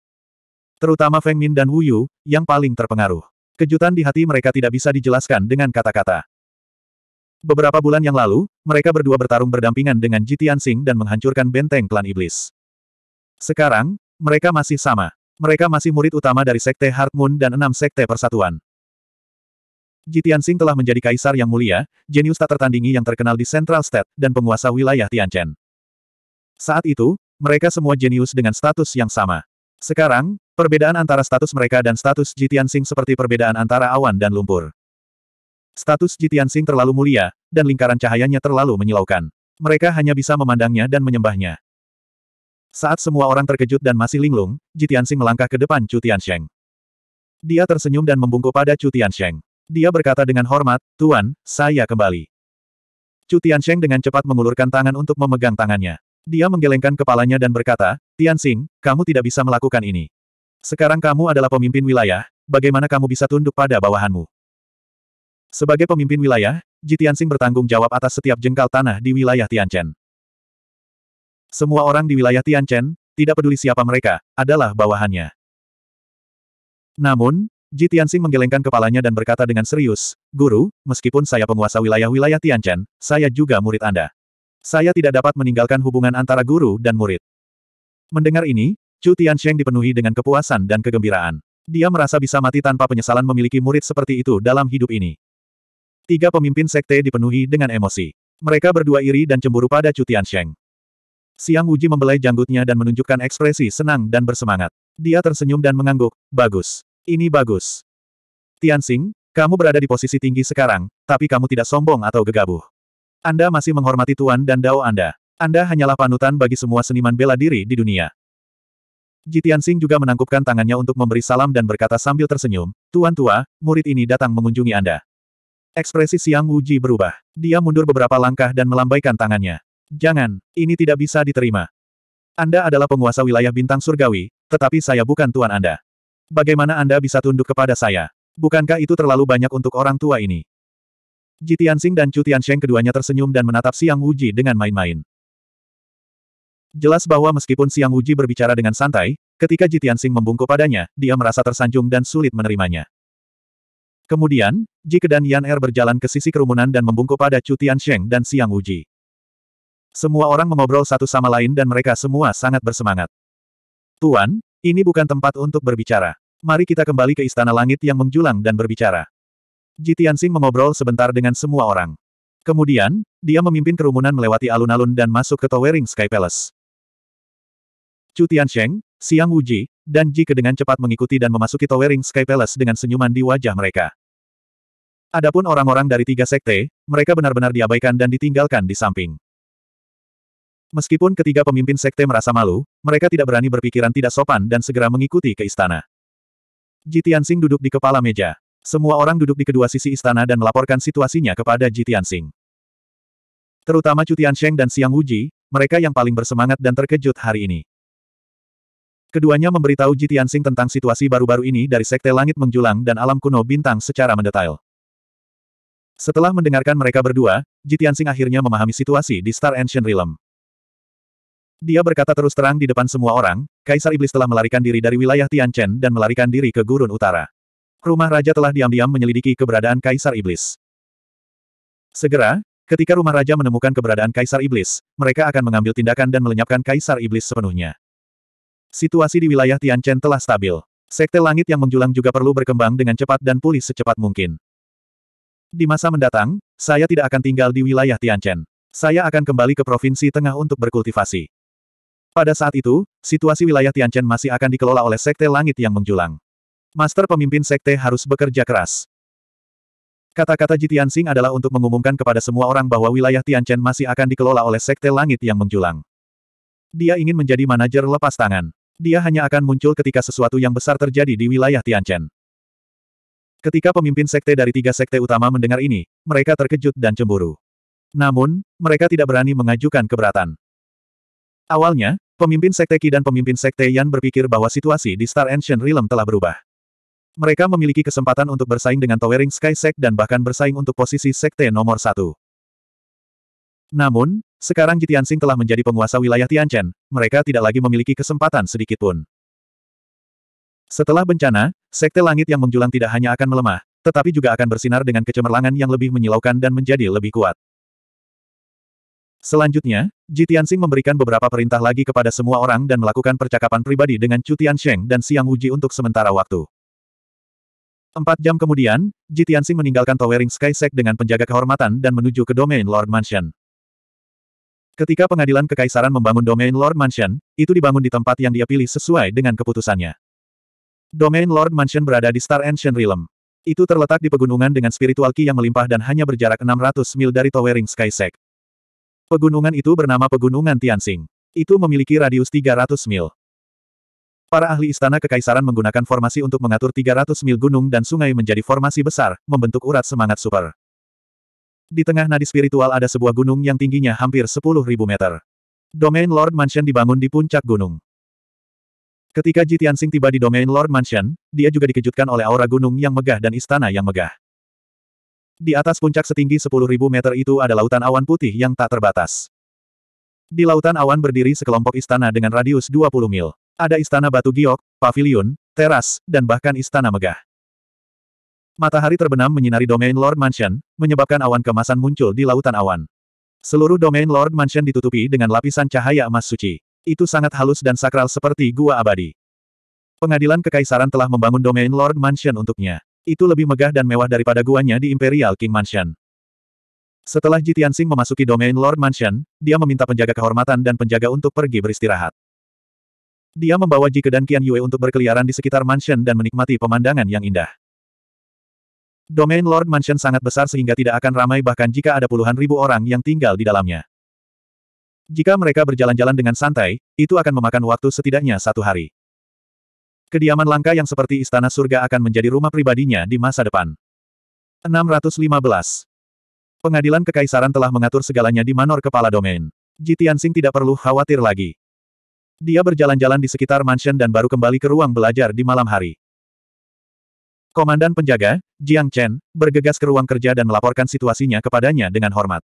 terutama Feng Min dan Wu Yu, yang paling terpengaruh. Kejutan di hati mereka tidak bisa dijelaskan dengan kata-kata. Beberapa bulan yang lalu, mereka berdua bertarung berdampingan dengan Jitian Sing dan menghancurkan benteng klan iblis. Sekarang, mereka masih sama. Mereka masih murid utama dari Sekte Heart Moon dan enam Sekte Persatuan. Jitian Sing telah menjadi kaisar yang mulia, jenius tak tertandingi yang terkenal di Central State, dan penguasa wilayah Tianchen. Saat itu, mereka semua jenius dengan status yang sama. Sekarang, Perbedaan antara status mereka dan status Jitian Sing seperti perbedaan antara awan dan lumpur. Status Jitian Sing terlalu mulia, dan lingkaran cahayanya terlalu menyilaukan. Mereka hanya bisa memandangnya dan menyembahnya. Saat semua orang terkejut dan masih linglung, Jitian Sing melangkah ke depan Chu Sheng. Dia tersenyum dan membungkuk pada Chu Sheng. Dia berkata dengan hormat, Tuan, saya kembali. Chu Sheng dengan cepat mengulurkan tangan untuk memegang tangannya. Dia menggelengkan kepalanya dan berkata, Tian Sing, kamu tidak bisa melakukan ini. Sekarang kamu adalah pemimpin wilayah, bagaimana kamu bisa tunduk pada bawahanmu? Sebagai pemimpin wilayah, Jitiansing bertanggung jawab atas setiap jengkal tanah di wilayah Tianchen. Semua orang di wilayah Tianchen, tidak peduli siapa mereka, adalah bawahannya. Namun, Jitiansing menggelengkan kepalanya dan berkata dengan serius, Guru, meskipun saya penguasa wilayah-wilayah Tianchen, saya juga murid Anda. Saya tidak dapat meninggalkan hubungan antara guru dan murid. Mendengar ini, Chu Tiansheng dipenuhi dengan kepuasan dan kegembiraan. Dia merasa bisa mati tanpa penyesalan memiliki murid seperti itu dalam hidup ini. Tiga pemimpin sekte dipenuhi dengan emosi. Mereka berdua iri dan cemburu pada Chu Tiansheng. Siang Wuji membelai janggutnya dan menunjukkan ekspresi senang dan bersemangat. Dia tersenyum dan mengangguk, bagus. Ini bagus. Tianxing, kamu berada di posisi tinggi sekarang, tapi kamu tidak sombong atau gegabah. Anda masih menghormati Tuan dan Dao Anda. Anda hanyalah panutan bagi semua seniman bela diri di dunia. Jitian Sing juga menangkupkan tangannya untuk memberi salam dan berkata sambil tersenyum, Tuan Tua, murid ini datang mengunjungi Anda. Ekspresi Siang Wuji berubah. Dia mundur beberapa langkah dan melambaikan tangannya. Jangan, ini tidak bisa diterima. Anda adalah penguasa wilayah bintang surgawi, tetapi saya bukan Tuan Anda. Bagaimana Anda bisa tunduk kepada saya? Bukankah itu terlalu banyak untuk orang tua ini? Jitian Sing dan Chu Sheng keduanya tersenyum dan menatap Siang Wuji dengan main-main. Jelas bahwa meskipun Siang Wuji berbicara dengan santai, ketika Jitiansing membungkuk padanya, dia merasa tersanjung dan sulit menerimanya. Kemudian, Jike dan Yan Er berjalan ke sisi kerumunan dan membungkuk pada Chu Sheng dan Siang Wuji. Semua orang mengobrol satu sama lain dan mereka semua sangat bersemangat. Tuan, ini bukan tempat untuk berbicara. Mari kita kembali ke Istana Langit yang menjulang dan berbicara. Jitiansing mengobrol sebentar dengan semua orang. Kemudian, dia memimpin kerumunan melewati alun-alun dan masuk ke Towering Sky Palace. Chu Tiansheng, Siang Wuji, dan Ji Ke dengan cepat mengikuti dan memasuki Towering Sky Palace dengan senyuman di wajah mereka. Adapun orang-orang dari tiga sekte, mereka benar-benar diabaikan dan ditinggalkan di samping. Meskipun ketiga pemimpin sekte merasa malu, mereka tidak berani berpikiran tidak sopan dan segera mengikuti ke istana. Ji Tianxing duduk di kepala meja. Semua orang duduk di kedua sisi istana dan melaporkan situasinya kepada Ji Tianxing. Terutama Chu Tiansheng dan Siang Wuji, mereka yang paling bersemangat dan terkejut hari ini. Keduanya memberitahu Ji Tianxing tentang situasi baru-baru ini dari Sekte Langit Menjulang dan Alam Kuno Bintang secara mendetail. Setelah mendengarkan mereka berdua, Ji Tianxing akhirnya memahami situasi di Star Ancient Realm. Dia berkata terus terang di depan semua orang, Kaisar Iblis telah melarikan diri dari wilayah Tianchen dan melarikan diri ke Gurun Utara. Rumah Raja telah diam-diam menyelidiki keberadaan Kaisar Iblis. Segera, ketika Rumah Raja menemukan keberadaan Kaisar Iblis, mereka akan mengambil tindakan dan melenyapkan Kaisar Iblis sepenuhnya. Situasi di wilayah Tianchen telah stabil. Sekte langit yang menjulang juga perlu berkembang dengan cepat dan pulih secepat mungkin. Di masa mendatang, saya tidak akan tinggal di wilayah Tianchen. Saya akan kembali ke Provinsi Tengah untuk berkultivasi. Pada saat itu, situasi wilayah Tianchen masih akan dikelola oleh Sekte Langit yang menjulang. Master pemimpin Sekte harus bekerja keras. Kata-kata Jitian Sing adalah untuk mengumumkan kepada semua orang bahwa wilayah Tianchen masih akan dikelola oleh Sekte Langit yang menjulang. Dia ingin menjadi manajer lepas tangan. Dia hanya akan muncul ketika sesuatu yang besar terjadi di wilayah Tianchen. Ketika pemimpin sekte dari tiga sekte utama mendengar ini, mereka terkejut dan cemburu. Namun, mereka tidak berani mengajukan keberatan. Awalnya, pemimpin sekte Qi dan pemimpin sekte Yan berpikir bahwa situasi di Star Ancient Realm telah berubah. Mereka memiliki kesempatan untuk bersaing dengan Towering Sky Sect dan bahkan bersaing untuk posisi sekte nomor satu. Namun, sekarang Jitiansing telah menjadi penguasa wilayah Tianchen, mereka tidak lagi memiliki kesempatan sedikit pun. Setelah bencana, sekte langit yang menjulang tidak hanya akan melemah, tetapi juga akan bersinar dengan kecemerlangan yang lebih menyilaukan dan menjadi lebih kuat. Selanjutnya, Jitiansing memberikan beberapa perintah lagi kepada semua orang dan melakukan percakapan pribadi dengan Chu Tiansheng dan Siang Wuji untuk sementara waktu. Empat jam kemudian, Jitiansing meninggalkan Towering Sky Sect dengan penjaga kehormatan dan menuju ke domain Lord Mansion. Ketika pengadilan kekaisaran membangun domain Lord Mansion, itu dibangun di tempat yang dia pilih sesuai dengan keputusannya. Domain Lord Mansion berada di Star Ancient Realm. Itu terletak di pegunungan dengan spiritual ki yang melimpah dan hanya berjarak 600 mil dari Towering Sky Sect. Pegunungan itu bernama Pegunungan Tianxing. Itu memiliki radius 300 mil. Para ahli istana kekaisaran menggunakan formasi untuk mengatur 300 mil gunung dan sungai menjadi formasi besar, membentuk urat semangat super. Di tengah nadi spiritual ada sebuah gunung yang tingginya hampir 10.000 meter. Domain Lord Mansion dibangun di puncak gunung. Ketika Ji Tianxing tiba di domain Lord Mansion, dia juga dikejutkan oleh aura gunung yang megah dan istana yang megah. Di atas puncak setinggi 10.000 meter itu ada lautan awan putih yang tak terbatas. Di lautan awan berdiri sekelompok istana dengan radius 20 mil. Ada istana batu giok, pavilion, teras, dan bahkan istana megah. Matahari terbenam menyinari domain Lord Mansion, menyebabkan awan kemasan muncul di lautan awan. Seluruh domain Lord Mansion ditutupi dengan lapisan cahaya emas suci. Itu sangat halus dan sakral seperti gua abadi. Pengadilan Kekaisaran telah membangun domain Lord Mansion untuknya. Itu lebih megah dan mewah daripada guanya di Imperial King Mansion. Setelah Jitian Singh memasuki domain Lord Mansion, dia meminta penjaga kehormatan dan penjaga untuk pergi beristirahat. Dia membawa Jike dan Qian Yue untuk berkeliaran di sekitar mansion dan menikmati pemandangan yang indah. Domain Lord Mansion sangat besar sehingga tidak akan ramai bahkan jika ada puluhan ribu orang yang tinggal di dalamnya. Jika mereka berjalan-jalan dengan santai, itu akan memakan waktu setidaknya satu hari. Kediaman langka yang seperti istana surga akan menjadi rumah pribadinya di masa depan. 615. Pengadilan Kekaisaran telah mengatur segalanya di manor kepala domain. Jitiansing tidak perlu khawatir lagi. Dia berjalan-jalan di sekitar mansion dan baru kembali ke ruang belajar di malam hari. Komandan penjaga, Jiang Chen, bergegas ke ruang kerja dan melaporkan situasinya kepadanya dengan hormat.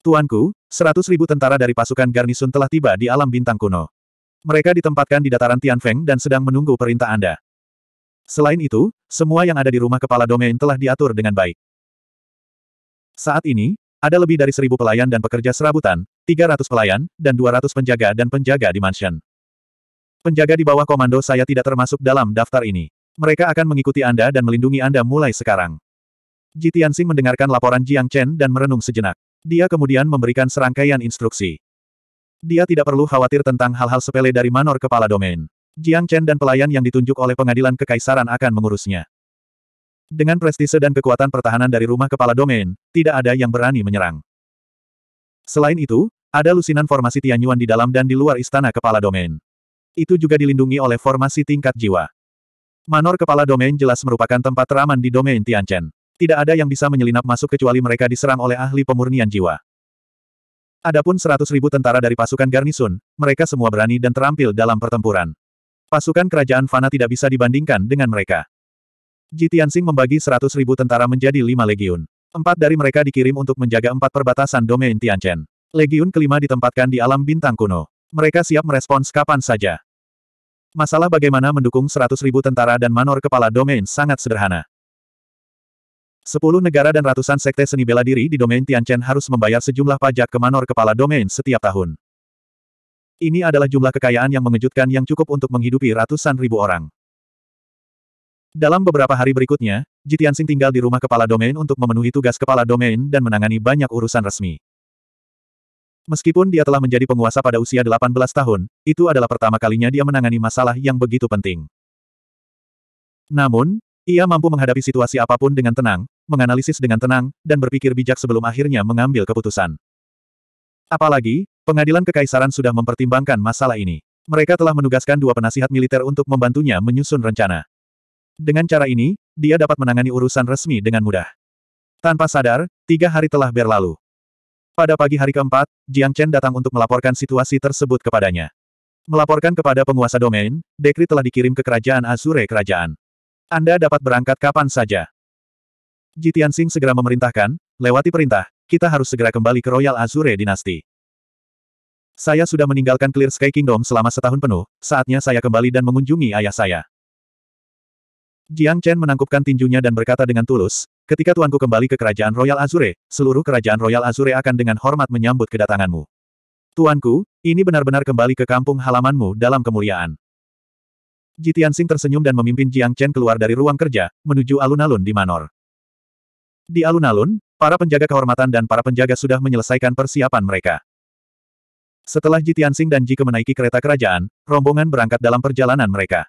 Tuanku, seratus ribu tentara dari pasukan garnisun telah tiba di alam bintang kuno. Mereka ditempatkan di dataran Tianfeng dan sedang menunggu perintah Anda. Selain itu, semua yang ada di rumah kepala domain telah diatur dengan baik. Saat ini, ada lebih dari seribu pelayan dan pekerja serabutan, 300 pelayan, dan 200 penjaga dan penjaga di mansion. Penjaga di bawah komando saya tidak termasuk dalam daftar ini. Mereka akan mengikuti Anda dan melindungi Anda mulai sekarang. Ji Tianxing mendengarkan laporan Jiang Chen dan merenung sejenak. Dia kemudian memberikan serangkaian instruksi. Dia tidak perlu khawatir tentang hal-hal sepele dari manor kepala domain. Jiang Chen dan pelayan yang ditunjuk oleh pengadilan kekaisaran akan mengurusnya. Dengan prestise dan kekuatan pertahanan dari rumah kepala domain, tidak ada yang berani menyerang. Selain itu, ada lusinan formasi Tianyuan di dalam dan di luar istana kepala domain. Itu juga dilindungi oleh formasi tingkat jiwa. Manor kepala domain jelas merupakan tempat teraman di domain Tianchen. Tidak ada yang bisa menyelinap masuk kecuali mereka diserang oleh ahli pemurnian jiwa. Adapun seratus ribu tentara dari pasukan garnisun, mereka semua berani dan terampil dalam pertempuran. Pasukan kerajaan Fana tidak bisa dibandingkan dengan mereka. Ji membagi seratus ribu tentara menjadi lima legiun. Empat dari mereka dikirim untuk menjaga empat perbatasan domain Tianchen. Legiun kelima ditempatkan di alam bintang kuno. Mereka siap merespons kapan saja. Masalah bagaimana mendukung 100 ribu tentara dan manor kepala domain sangat sederhana. Sepuluh negara dan ratusan sekte seni bela diri di domain Tianchen harus membayar sejumlah pajak ke manor kepala domain setiap tahun. Ini adalah jumlah kekayaan yang mengejutkan yang cukup untuk menghidupi ratusan ribu orang. Dalam beberapa hari berikutnya, Jitiansing tinggal di rumah kepala domain untuk memenuhi tugas kepala domain dan menangani banyak urusan resmi. Meskipun dia telah menjadi penguasa pada usia 18 tahun, itu adalah pertama kalinya dia menangani masalah yang begitu penting. Namun, ia mampu menghadapi situasi apapun dengan tenang, menganalisis dengan tenang, dan berpikir bijak sebelum akhirnya mengambil keputusan. Apalagi, pengadilan kekaisaran sudah mempertimbangkan masalah ini. Mereka telah menugaskan dua penasihat militer untuk membantunya menyusun rencana. Dengan cara ini, dia dapat menangani urusan resmi dengan mudah. Tanpa sadar, tiga hari telah berlalu. Pada pagi hari keempat, Jiang Chen datang untuk melaporkan situasi tersebut kepadanya. Melaporkan kepada penguasa domain, dekrit telah dikirim ke kerajaan Azure Kerajaan. Anda dapat berangkat kapan saja. Jitian Sing segera memerintahkan, lewati perintah, kita harus segera kembali ke Royal Azure Dynasty. Saya sudah meninggalkan Clear Sky Kingdom selama setahun penuh, saatnya saya kembali dan mengunjungi ayah saya. Jiang Chen menangkupkan tinjunya dan berkata dengan tulus, ketika tuanku kembali ke kerajaan Royal Azure, seluruh kerajaan Royal Azure akan dengan hormat menyambut kedatanganmu. Tuanku, ini benar-benar kembali ke kampung halamanmu dalam kemuliaan. Jitiansing tersenyum dan memimpin Jiang Chen keluar dari ruang kerja, menuju alun-alun di Manor. Di alun-alun, para penjaga kehormatan dan para penjaga sudah menyelesaikan persiapan mereka. Setelah Jitiansing dan Jike menaiki kereta kerajaan, rombongan berangkat dalam perjalanan mereka.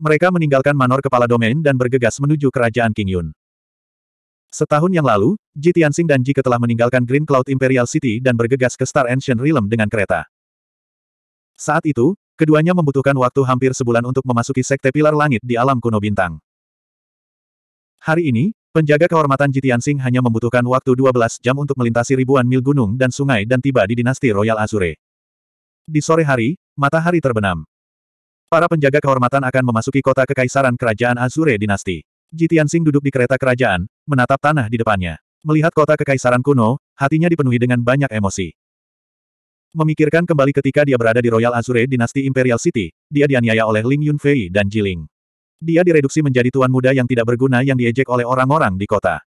Mereka meninggalkan manor kepala domain dan bergegas menuju kerajaan King Yun. Setahun yang lalu, Ji Tianxing dan Ji telah meninggalkan Green Cloud Imperial City dan bergegas ke Star Ancient Realm dengan kereta. Saat itu, keduanya membutuhkan waktu hampir sebulan untuk memasuki sekte pilar langit di alam kuno bintang. Hari ini, penjaga kehormatan Ji Tianxing hanya membutuhkan waktu 12 jam untuk melintasi ribuan mil gunung dan sungai dan tiba di dinasti Royal Azure. Di sore hari, matahari terbenam. Para penjaga kehormatan akan memasuki kota kekaisaran kerajaan Azure Dinasti. Jitian Sing duduk di kereta kerajaan, menatap tanah di depannya. Melihat kota kekaisaran kuno, hatinya dipenuhi dengan banyak emosi. Memikirkan kembali ketika dia berada di Royal Azure Dinasti Imperial City, dia dianiaya oleh Ling Yunfei dan Jiling. Dia direduksi menjadi tuan muda yang tidak berguna yang diejek oleh orang-orang di kota.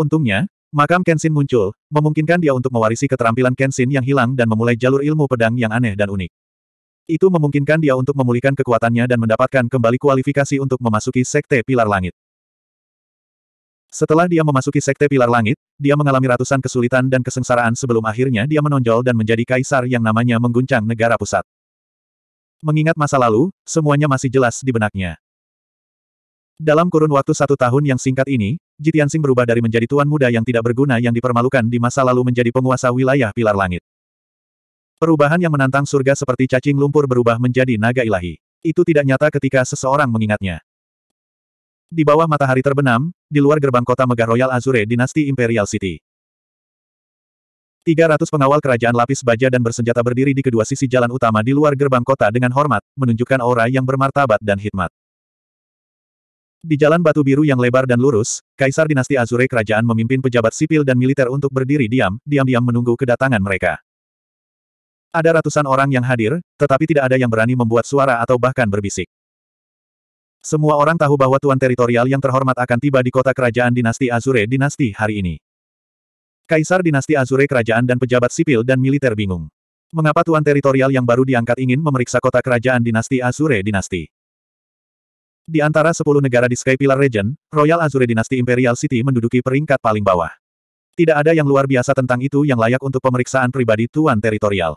Untungnya, makam Kenshin muncul, memungkinkan dia untuk mewarisi keterampilan Kenshin yang hilang dan memulai jalur ilmu pedang yang aneh dan unik. Itu memungkinkan dia untuk memulihkan kekuatannya dan mendapatkan kembali kualifikasi untuk memasuki Sekte Pilar Langit. Setelah dia memasuki Sekte Pilar Langit, dia mengalami ratusan kesulitan dan kesengsaraan sebelum akhirnya dia menonjol dan menjadi kaisar yang namanya mengguncang negara pusat. Mengingat masa lalu, semuanya masih jelas di benaknya. Dalam kurun waktu satu tahun yang singkat ini, Jitiansing berubah dari menjadi tuan muda yang tidak berguna yang dipermalukan di masa lalu menjadi penguasa wilayah Pilar Langit. Perubahan yang menantang surga seperti cacing lumpur berubah menjadi naga ilahi. Itu tidak nyata ketika seseorang mengingatnya. Di bawah matahari terbenam, di luar gerbang kota megah Royal Azure Dinasti Imperial City. 300 pengawal kerajaan lapis baja dan bersenjata berdiri di kedua sisi jalan utama di luar gerbang kota dengan hormat, menunjukkan aura yang bermartabat dan hikmat. Di jalan batu biru yang lebar dan lurus, Kaisar Dinasti Azure Kerajaan memimpin pejabat sipil dan militer untuk berdiri diam, diam-diam menunggu kedatangan mereka. Ada ratusan orang yang hadir, tetapi tidak ada yang berani membuat suara atau bahkan berbisik. Semua orang tahu bahwa tuan teritorial yang terhormat akan tiba di kota kerajaan dinasti Azure dinasti hari ini. Kaisar dinasti Azure kerajaan dan pejabat sipil dan militer bingung. Mengapa tuan teritorial yang baru diangkat ingin memeriksa kota kerajaan dinasti Azure dinasti? Di antara 10 negara di Sky Pillar Region, Royal Azure dinasti Imperial City menduduki peringkat paling bawah. Tidak ada yang luar biasa tentang itu yang layak untuk pemeriksaan pribadi tuan teritorial.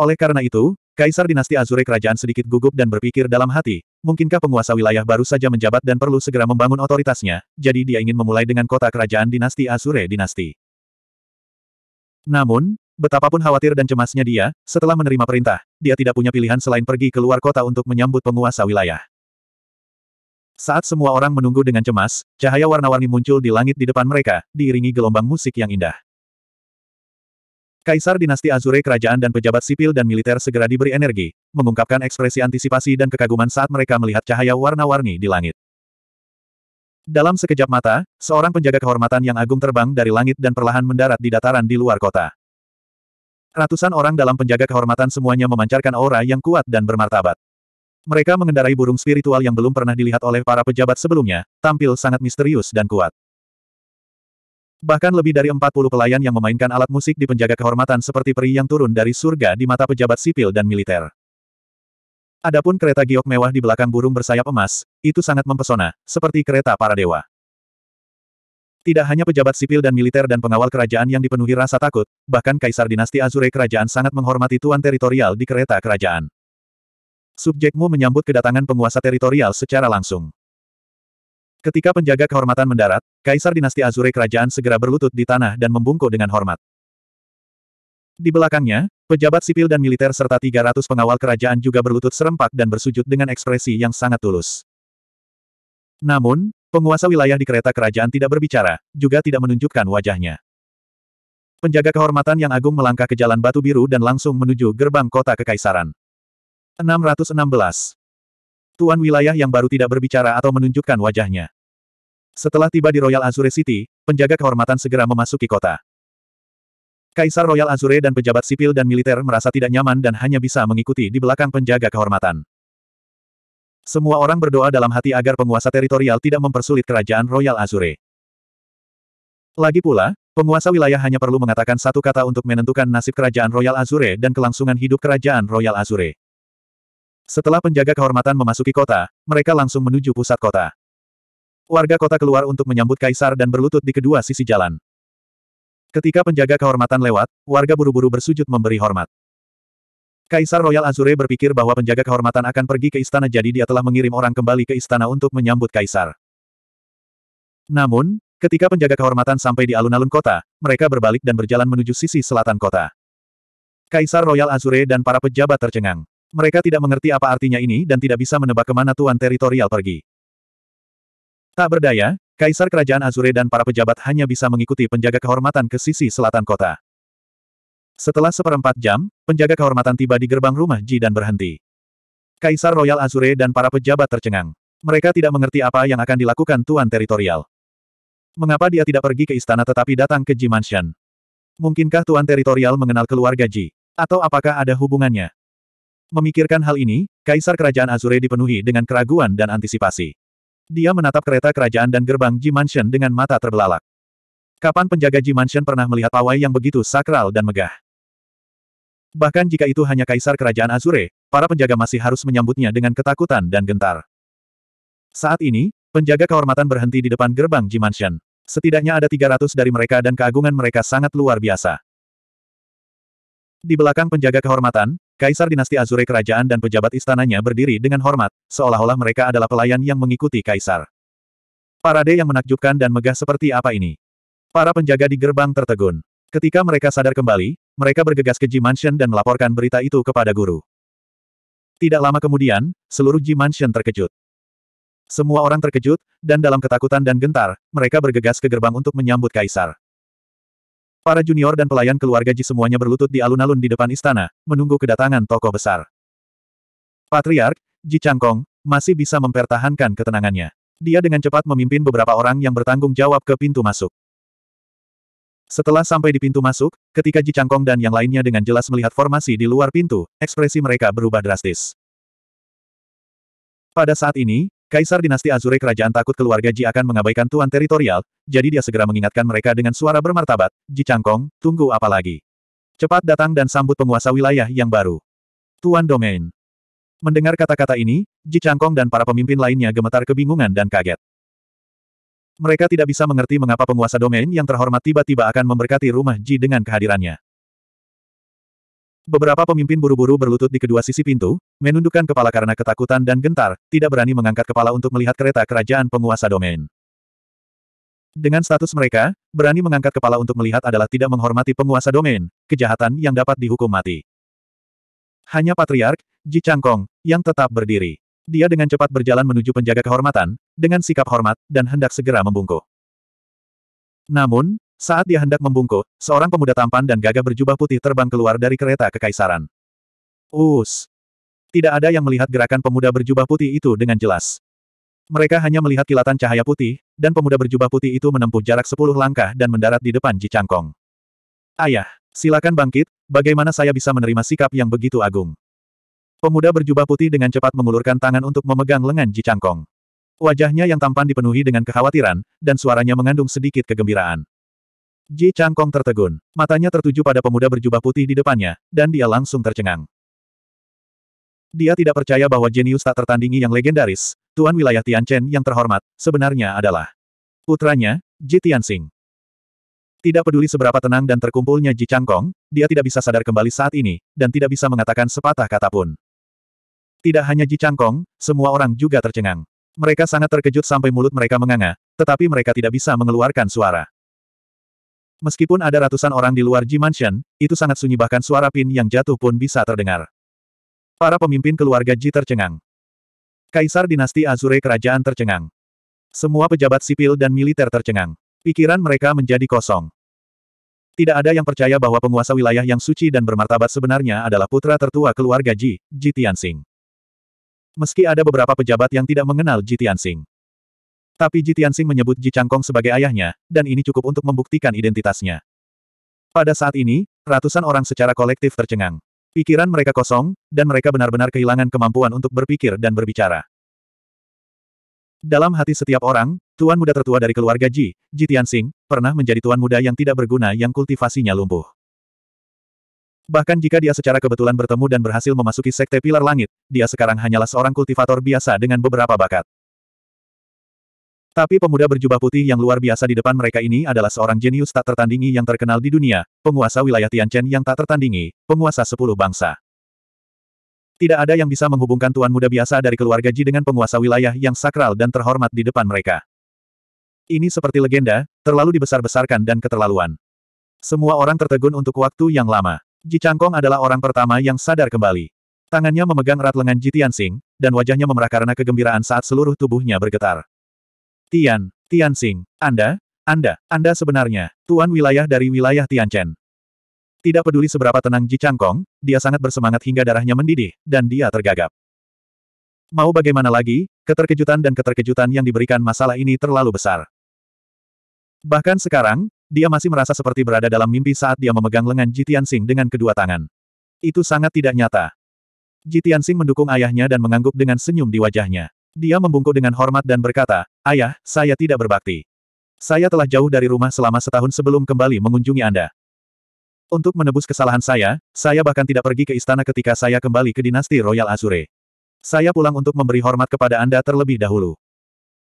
Oleh karena itu, Kaisar Dinasti Azure Kerajaan sedikit gugup dan berpikir dalam hati, mungkinkah penguasa wilayah baru saja menjabat dan perlu segera membangun otoritasnya, jadi dia ingin memulai dengan kota kerajaan Dinasti Azure Dinasti. Namun, betapapun khawatir dan cemasnya dia, setelah menerima perintah, dia tidak punya pilihan selain pergi keluar kota untuk menyambut penguasa wilayah. Saat semua orang menunggu dengan cemas, cahaya warna-warni muncul di langit di depan mereka, diiringi gelombang musik yang indah. Kaisar dinasti Azure kerajaan dan pejabat sipil dan militer segera diberi energi, mengungkapkan ekspresi antisipasi dan kekaguman saat mereka melihat cahaya warna-warni di langit. Dalam sekejap mata, seorang penjaga kehormatan yang agung terbang dari langit dan perlahan mendarat di dataran di luar kota. Ratusan orang dalam penjaga kehormatan semuanya memancarkan aura yang kuat dan bermartabat. Mereka mengendarai burung spiritual yang belum pernah dilihat oleh para pejabat sebelumnya, tampil sangat misterius dan kuat. Bahkan lebih dari 40 pelayan yang memainkan alat musik di penjaga kehormatan seperti peri yang turun dari surga di mata pejabat sipil dan militer. Adapun kereta giok mewah di belakang burung bersayap emas, itu sangat mempesona, seperti kereta para dewa. Tidak hanya pejabat sipil dan militer dan pengawal kerajaan yang dipenuhi rasa takut, bahkan kaisar dinasti Azure kerajaan sangat menghormati tuan teritorial di kereta kerajaan. Subjekmu menyambut kedatangan penguasa teritorial secara langsung. Ketika penjaga kehormatan mendarat, Kaisar Dinasti Azure Kerajaan segera berlutut di tanah dan membungkuk dengan hormat. Di belakangnya, pejabat sipil dan militer serta 300 pengawal kerajaan juga berlutut serempak dan bersujud dengan ekspresi yang sangat tulus. Namun, penguasa wilayah di kereta kerajaan tidak berbicara, juga tidak menunjukkan wajahnya. Penjaga kehormatan yang agung melangkah ke jalan batu biru dan langsung menuju gerbang kota kekaisaran. 616. Tuan wilayah yang baru tidak berbicara atau menunjukkan wajahnya. Setelah tiba di Royal Azure City, penjaga kehormatan segera memasuki kota. Kaisar Royal Azure dan pejabat sipil dan militer merasa tidak nyaman dan hanya bisa mengikuti di belakang penjaga kehormatan. Semua orang berdoa dalam hati agar penguasa teritorial tidak mempersulit kerajaan Royal Azure. Lagi pula, penguasa wilayah hanya perlu mengatakan satu kata untuk menentukan nasib kerajaan Royal Azure dan kelangsungan hidup kerajaan Royal Azure. Setelah penjaga kehormatan memasuki kota, mereka langsung menuju pusat kota. Warga kota keluar untuk menyambut kaisar dan berlutut di kedua sisi jalan. Ketika penjaga kehormatan lewat, warga buru-buru bersujud memberi hormat. Kaisar Royal Azure berpikir bahwa penjaga kehormatan akan pergi ke istana jadi dia telah mengirim orang kembali ke istana untuk menyambut kaisar. Namun, ketika penjaga kehormatan sampai di alun-alun kota, mereka berbalik dan berjalan menuju sisi selatan kota. Kaisar Royal Azure dan para pejabat tercengang. Mereka tidak mengerti apa artinya ini dan tidak bisa menebak kemana tuan teritorial pergi. Tak berdaya, Kaisar Kerajaan Azure dan para pejabat hanya bisa mengikuti penjaga kehormatan ke sisi selatan kota. Setelah seperempat jam, penjaga kehormatan tiba di gerbang rumah Ji dan berhenti. Kaisar Royal Azure dan para pejabat tercengang. Mereka tidak mengerti apa yang akan dilakukan tuan teritorial. Mengapa dia tidak pergi ke istana tetapi datang ke Ji Mansion? Mungkinkah tuan teritorial mengenal keluarga Ji? Atau apakah ada hubungannya? Memikirkan hal ini, Kaisar Kerajaan Azure dipenuhi dengan keraguan dan antisipasi. Dia menatap kereta kerajaan dan gerbang G Mansion dengan mata terbelalak. Kapan penjaga G Mansion pernah melihat pawai yang begitu sakral dan megah? Bahkan jika itu hanya Kaisar Kerajaan Azure, para penjaga masih harus menyambutnya dengan ketakutan dan gentar. Saat ini, penjaga kehormatan berhenti di depan gerbang G Mansion. Setidaknya ada 300 dari mereka dan keagungan mereka sangat luar biasa. Di belakang penjaga kehormatan, Kaisar dinasti Azure kerajaan dan pejabat istananya berdiri dengan hormat, seolah-olah mereka adalah pelayan yang mengikuti kaisar. Parade yang menakjubkan dan megah seperti apa ini? Para penjaga di gerbang tertegun. Ketika mereka sadar kembali, mereka bergegas ke Ji Mansion dan melaporkan berita itu kepada guru. Tidak lama kemudian, seluruh Ji Mansion terkejut. Semua orang terkejut, dan dalam ketakutan dan gentar, mereka bergegas ke gerbang untuk menyambut kaisar. Para junior dan pelayan keluarga Ji semuanya berlutut di alun-alun di depan istana, menunggu kedatangan tokoh besar. Patriark, Ji Changkong, masih bisa mempertahankan ketenangannya. Dia dengan cepat memimpin beberapa orang yang bertanggung jawab ke pintu masuk. Setelah sampai di pintu masuk, ketika Ji Changkong dan yang lainnya dengan jelas melihat formasi di luar pintu, ekspresi mereka berubah drastis. Pada saat ini, Kaisar dinasti Azure kerajaan takut keluarga Ji akan mengabaikan tuan teritorial, jadi dia segera mengingatkan mereka dengan suara bermartabat, Ji Changkong, tunggu apa lagi? Cepat datang dan sambut penguasa wilayah yang baru. Tuan Domain. Mendengar kata-kata ini, Ji Changkong dan para pemimpin lainnya gemetar kebingungan dan kaget. Mereka tidak bisa mengerti mengapa penguasa domain yang terhormat tiba-tiba akan memberkati rumah Ji dengan kehadirannya. Beberapa pemimpin buru-buru berlutut di kedua sisi pintu, menundukkan kepala karena ketakutan dan gentar, tidak berani mengangkat kepala untuk melihat kereta kerajaan penguasa domain. Dengan status mereka, berani mengangkat kepala untuk melihat adalah tidak menghormati penguasa domain, kejahatan yang dapat dihukum mati. Hanya Patriark, Ji Changkong, yang tetap berdiri. Dia dengan cepat berjalan menuju penjaga kehormatan, dengan sikap hormat, dan hendak segera membungkuk. Namun, saat dia hendak membungkuk, seorang pemuda tampan dan gagah berjubah putih terbang keluar dari kereta kekaisaran. Us! Tidak ada yang melihat gerakan pemuda berjubah putih itu dengan jelas. Mereka hanya melihat kilatan cahaya putih, dan pemuda berjubah putih itu menempuh jarak sepuluh langkah dan mendarat di depan Ji Changkong. Ayah, silakan bangkit, bagaimana saya bisa menerima sikap yang begitu agung? Pemuda berjubah putih dengan cepat mengulurkan tangan untuk memegang lengan Ji Changkong. Wajahnya yang tampan dipenuhi dengan kekhawatiran, dan suaranya mengandung sedikit kegembiraan. Ji Changkong tertegun. Matanya tertuju pada pemuda berjubah putih di depannya, dan dia langsung tercengang. Dia tidak percaya bahwa jenius tak tertandingi yang legendaris, Tuan Wilayah Tianchen yang terhormat, sebenarnya adalah putranya, Ji Tianxing. Tidak peduli seberapa tenang dan terkumpulnya Ji Changkong, dia tidak bisa sadar kembali saat ini, dan tidak bisa mengatakan sepatah kata pun. Tidak hanya Ji Changkong, semua orang juga tercengang. Mereka sangat terkejut sampai mulut mereka menganga, tetapi mereka tidak bisa mengeluarkan suara. Meskipun ada ratusan orang di luar G-Mansion, itu sangat sunyi bahkan suara pin yang jatuh pun bisa terdengar. Para pemimpin keluarga Ji tercengang. Kaisar dinasti Azure kerajaan tercengang. Semua pejabat sipil dan militer tercengang. Pikiran mereka menjadi kosong. Tidak ada yang percaya bahwa penguasa wilayah yang suci dan bermartabat sebenarnya adalah putra tertua keluarga Ji, Ji Tianxing. Meski ada beberapa pejabat yang tidak mengenal Ji Tianxing. Tapi Ji Tianxing menyebut Ji Changkong sebagai ayahnya, dan ini cukup untuk membuktikan identitasnya. Pada saat ini, ratusan orang secara kolektif tercengang. Pikiran mereka kosong, dan mereka benar-benar kehilangan kemampuan untuk berpikir dan berbicara. Dalam hati setiap orang, tuan muda tertua dari keluarga Ji, Ji Tianxing, pernah menjadi tuan muda yang tidak berguna yang kultivasinya lumpuh. Bahkan jika dia secara kebetulan bertemu dan berhasil memasuki sekte pilar langit, dia sekarang hanyalah seorang kultivator biasa dengan beberapa bakat. Tapi pemuda berjubah putih yang luar biasa di depan mereka ini adalah seorang jenius tak tertandingi yang terkenal di dunia, penguasa wilayah Tianchen yang tak tertandingi, penguasa sepuluh bangsa. Tidak ada yang bisa menghubungkan tuan muda biasa dari keluarga Ji dengan penguasa wilayah yang sakral dan terhormat di depan mereka. Ini seperti legenda, terlalu dibesar-besarkan dan keterlaluan. Semua orang tertegun untuk waktu yang lama. Ji Changkong adalah orang pertama yang sadar kembali. Tangannya memegang erat lengan Ji Tianxing, dan wajahnya memerah karena kegembiraan saat seluruh tubuhnya bergetar. Tian, Tianxing, Anda, Anda, Anda sebenarnya, tuan wilayah dari wilayah Tian Chen. Tidak peduli seberapa tenang Ji Changkong, dia sangat bersemangat hingga darahnya mendidih, dan dia tergagap. Mau bagaimana lagi, keterkejutan dan keterkejutan yang diberikan masalah ini terlalu besar. Bahkan sekarang, dia masih merasa seperti berada dalam mimpi saat dia memegang lengan Ji Tianxing dengan kedua tangan. Itu sangat tidak nyata. Ji Tianxing mendukung ayahnya dan mengangguk dengan senyum di wajahnya. Dia membungkuk dengan hormat dan berkata, Ayah, saya tidak berbakti. Saya telah jauh dari rumah selama setahun sebelum kembali mengunjungi Anda. Untuk menebus kesalahan saya, saya bahkan tidak pergi ke istana ketika saya kembali ke dinasti Royal Azure. Saya pulang untuk memberi hormat kepada Anda terlebih dahulu.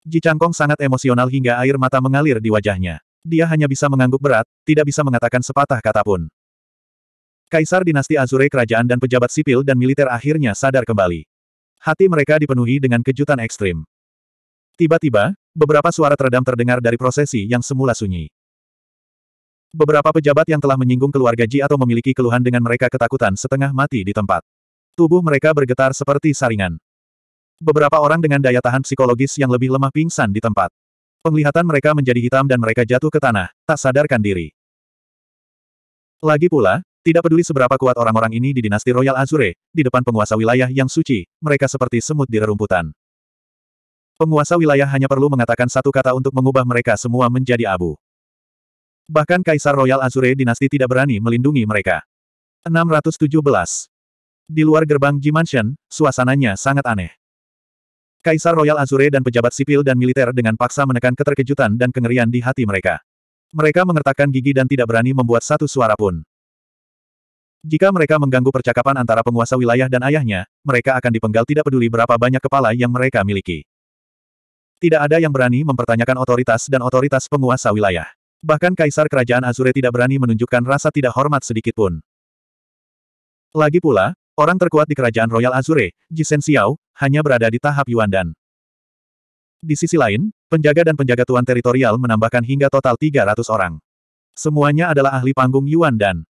Ji Changkong sangat emosional hingga air mata mengalir di wajahnya. Dia hanya bisa mengangguk berat, tidak bisa mengatakan sepatah kata pun. Kaisar dinasti Azure kerajaan dan pejabat sipil dan militer akhirnya sadar kembali. Hati mereka dipenuhi dengan kejutan ekstrim. Tiba-tiba, beberapa suara teredam terdengar dari prosesi yang semula sunyi. Beberapa pejabat yang telah menyinggung keluarga Ji atau memiliki keluhan dengan mereka ketakutan setengah mati di tempat. Tubuh mereka bergetar seperti saringan. Beberapa orang dengan daya tahan psikologis yang lebih lemah pingsan di tempat. Penglihatan mereka menjadi hitam dan mereka jatuh ke tanah, tak sadarkan diri. Lagi pula, tidak peduli seberapa kuat orang-orang ini di dinasti Royal Azure, di depan penguasa wilayah yang suci, mereka seperti semut di rerumputan. Penguasa wilayah hanya perlu mengatakan satu kata untuk mengubah mereka semua menjadi abu. Bahkan Kaisar Royal Azure Dinasti tidak berani melindungi mereka. 617. Di luar gerbang G Mansion, suasananya sangat aneh. Kaisar Royal Azure dan pejabat sipil dan militer dengan paksa menekan keterkejutan dan kengerian di hati mereka. Mereka mengertakkan gigi dan tidak berani membuat satu suara pun. Jika mereka mengganggu percakapan antara penguasa wilayah dan ayahnya, mereka akan dipenggal tidak peduli berapa banyak kepala yang mereka miliki. Tidak ada yang berani mempertanyakan otoritas dan otoritas penguasa wilayah. Bahkan Kaisar Kerajaan Azure tidak berani menunjukkan rasa tidak hormat sedikitpun. Lagi pula, orang terkuat di Kerajaan Royal Azure, Jisen Xiao, hanya berada di tahap Yuan dan. Di sisi lain, penjaga dan penjaga tuan teritorial menambahkan hingga total 300 orang. Semuanya adalah ahli panggung Yuan Dan.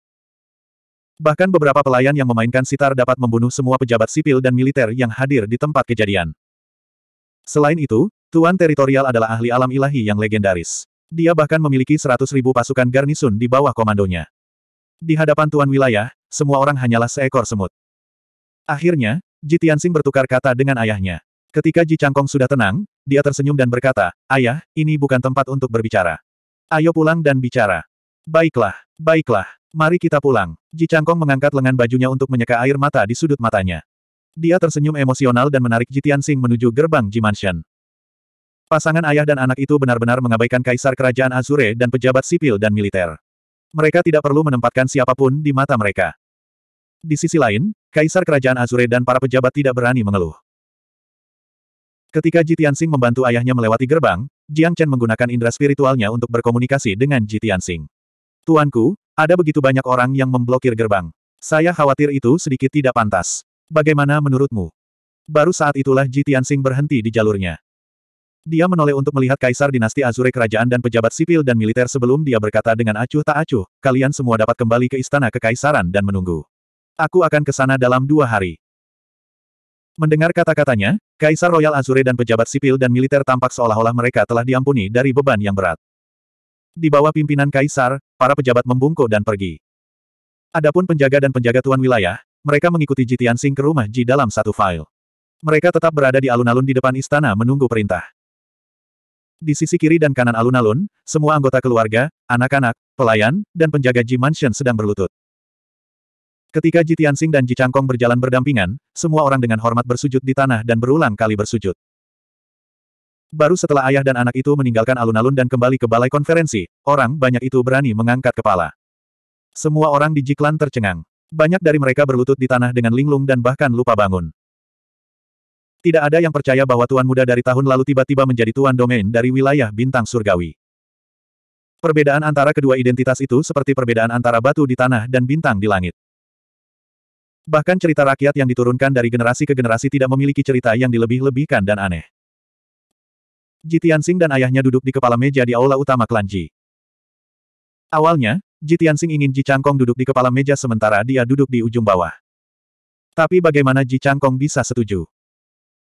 Bahkan beberapa pelayan yang memainkan sitar dapat membunuh semua pejabat sipil dan militer yang hadir di tempat kejadian. Selain itu, Tuan Teritorial adalah ahli alam ilahi yang legendaris. Dia bahkan memiliki seratus ribu pasukan garnisun di bawah komandonya. Di hadapan Tuan Wilayah, semua orang hanyalah seekor semut. Akhirnya, Ji Tianxing bertukar kata dengan ayahnya. Ketika Ji Changkong sudah tenang, dia tersenyum dan berkata, Ayah, ini bukan tempat untuk berbicara. Ayo pulang dan bicara. Baiklah, baiklah, mari kita pulang. Ji Changkong mengangkat lengan bajunya untuk menyeka air mata di sudut matanya. Dia tersenyum emosional dan menarik Ji Tianxing menuju gerbang Ji Mansion. Pasangan ayah dan anak itu benar-benar mengabaikan kaisar kerajaan Azure dan pejabat sipil dan militer. Mereka tidak perlu menempatkan siapapun di mata mereka. Di sisi lain, kaisar kerajaan Azure dan para pejabat tidak berani mengeluh. Ketika Ji Tianxing membantu ayahnya melewati gerbang, Jiang Chen menggunakan indera spiritualnya untuk berkomunikasi dengan Ji Tianxing. Tuanku, ada begitu banyak orang yang memblokir gerbang. Saya khawatir itu sedikit tidak pantas. Bagaimana menurutmu? Baru saat itulah Ji Tianxing berhenti di jalurnya. Dia menoleh untuk melihat kaisar dinasti Azure kerajaan dan pejabat sipil dan militer sebelum dia berkata dengan acuh tak acuh, kalian semua dapat kembali ke istana kekaisaran dan menunggu. Aku akan ke sana dalam dua hari. Mendengar kata-katanya, Kaisar Royal Azure dan pejabat sipil dan militer tampak seolah-olah mereka telah diampuni dari beban yang berat. Di bawah pimpinan Kaisar, para pejabat membungkuk dan pergi. Adapun penjaga dan penjaga tuan wilayah, mereka mengikuti Jitian Sing ke rumah Ji dalam satu file. Mereka tetap berada di alun-alun di depan istana menunggu perintah. Di sisi kiri dan kanan alun-alun, semua anggota keluarga, anak-anak, pelayan, dan penjaga Ji Mansion sedang berlutut. Ketika Ji Tianxing dan Ji Changkong berjalan berdampingan, semua orang dengan hormat bersujud di tanah dan berulang kali bersujud. Baru setelah ayah dan anak itu meninggalkan alun-alun dan kembali ke balai konferensi, orang banyak itu berani mengangkat kepala. Semua orang di Jiklan tercengang. Banyak dari mereka berlutut di tanah dengan linglung dan bahkan lupa bangun. Tidak ada yang percaya bahwa tuan muda dari tahun lalu tiba-tiba menjadi tuan domain dari wilayah bintang surgawi. Perbedaan antara kedua identitas itu seperti perbedaan antara batu di tanah dan bintang di langit. Bahkan cerita rakyat yang diturunkan dari generasi ke generasi tidak memiliki cerita yang dilebih-lebihkan dan aneh. Jitiansing dan ayahnya duduk di kepala meja di aula utama Klanji. Awalnya, Jitiansing ingin Ji Changkong duduk di kepala meja sementara dia duduk di ujung bawah. Tapi bagaimana Ji Changkong bisa setuju?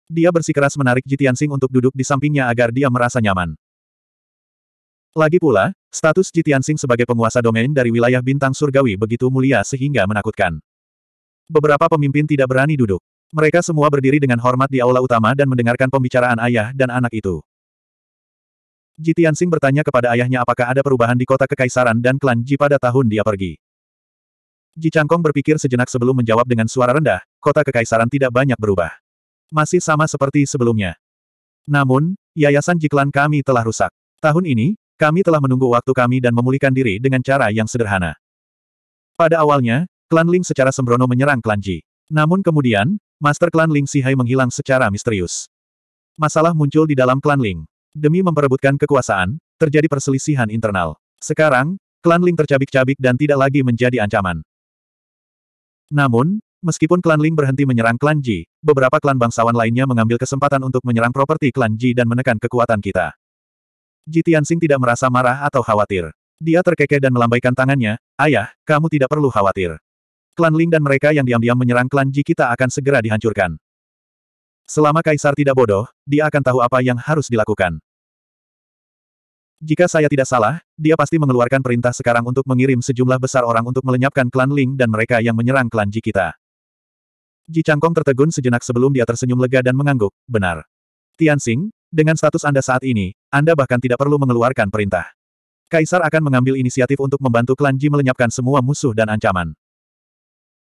Dia bersikeras menarik Jitian Sing untuk duduk di sampingnya agar dia merasa nyaman. Lagi pula, status Jitian Sing sebagai penguasa domain dari wilayah bintang surgawi begitu mulia sehingga menakutkan. Beberapa pemimpin tidak berani duduk. Mereka semua berdiri dengan hormat di aula utama dan mendengarkan pembicaraan ayah dan anak itu. Jitian Sing bertanya kepada ayahnya apakah ada perubahan di kota kekaisaran dan klan Ji pada tahun dia pergi. Ji Changkong berpikir sejenak sebelum menjawab dengan suara rendah, kota kekaisaran tidak banyak berubah. Masih sama seperti sebelumnya. Namun, yayasan jiklan kami telah rusak. Tahun ini, kami telah menunggu waktu kami dan memulihkan diri dengan cara yang sederhana. Pada awalnya, klan Ling secara sembrono menyerang klan Ji. Namun kemudian, Master Klan Ling Sihai menghilang secara misterius. Masalah muncul di dalam klan Ling. Demi memperebutkan kekuasaan, terjadi perselisihan internal. Sekarang, klan Ling tercabik-cabik dan tidak lagi menjadi ancaman. Namun, Meskipun klan Ling berhenti menyerang klan Ji, beberapa klan bangsawan lainnya mengambil kesempatan untuk menyerang properti klan Ji dan menekan kekuatan kita. Ji Tianxing tidak merasa marah atau khawatir. Dia terkekeh dan melambaikan tangannya, Ayah, kamu tidak perlu khawatir. Klan Ling dan mereka yang diam-diam menyerang klan Ji kita akan segera dihancurkan. Selama Kaisar tidak bodoh, dia akan tahu apa yang harus dilakukan. Jika saya tidak salah, dia pasti mengeluarkan perintah sekarang untuk mengirim sejumlah besar orang untuk melenyapkan klan Ling dan mereka yang menyerang klan Ji kita. Ji Changkong tertegun sejenak sebelum dia tersenyum lega dan mengangguk, benar. Tianxing, dengan status Anda saat ini, Anda bahkan tidak perlu mengeluarkan perintah. Kaisar akan mengambil inisiatif untuk membantu klan Ji melenyapkan semua musuh dan ancaman.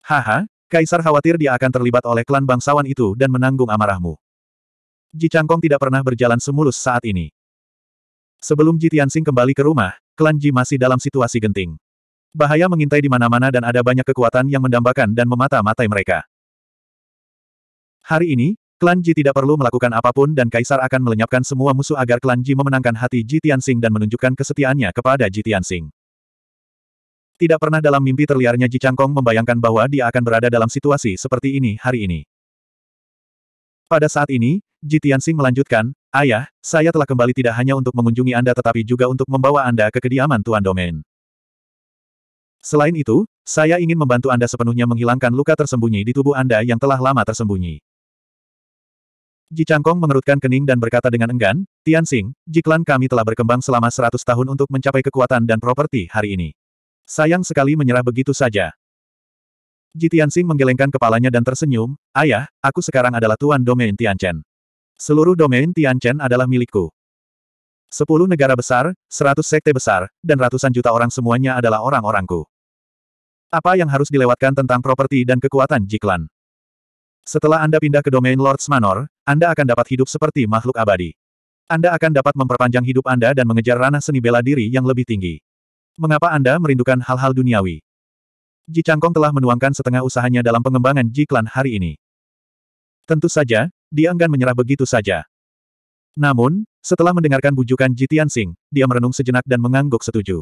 Haha, Kaisar khawatir dia akan terlibat oleh klan bangsawan itu dan menanggung amarahmu. Ji Changkong tidak pernah berjalan semulus saat ini. Sebelum Ji Tianxing kembali ke rumah, klan Ji masih dalam situasi genting. Bahaya mengintai di mana-mana dan ada banyak kekuatan yang mendambakan dan memata-matai mereka. Hari ini, klan Ji tidak perlu melakukan apapun dan Kaisar akan melenyapkan semua musuh agar klan Ji memenangkan hati Ji Tianxing dan menunjukkan kesetiaannya kepada Ji Tianxing. Tidak pernah dalam mimpi terliarnya Ji Changkong membayangkan bahwa dia akan berada dalam situasi seperti ini hari ini. Pada saat ini, Ji Tianxing melanjutkan, Ayah, saya telah kembali tidak hanya untuk mengunjungi Anda tetapi juga untuk membawa Anda ke kediaman Tuan Domain. Selain itu, saya ingin membantu Anda sepenuhnya menghilangkan luka tersembunyi di tubuh Anda yang telah lama tersembunyi. Ji Changkong mengerutkan kening dan berkata dengan enggan, Tian Xing, jiklan kami telah berkembang selama seratus tahun untuk mencapai kekuatan dan properti hari ini. Sayang sekali menyerah begitu saja. Ji Tianxing menggelengkan kepalanya dan tersenyum, Ayah, aku sekarang adalah tuan domain Tianchen. Seluruh domain Tianchen adalah milikku. Sepuluh negara besar, seratus sekte besar, dan ratusan juta orang semuanya adalah orang-orangku. Apa yang harus dilewatkan tentang properti dan kekuatan Jiklan? Setelah Anda pindah ke domain Lords Manor, Anda akan dapat hidup seperti makhluk abadi. Anda akan dapat memperpanjang hidup Anda dan mengejar ranah seni bela diri yang lebih tinggi. Mengapa Anda merindukan hal-hal duniawi? Ji Changkong telah menuangkan setengah usahanya dalam pengembangan Ji Klan hari ini. Tentu saja, dia enggan menyerah begitu saja. Namun, setelah mendengarkan bujukan Ji Tianxing, dia merenung sejenak dan mengangguk setuju.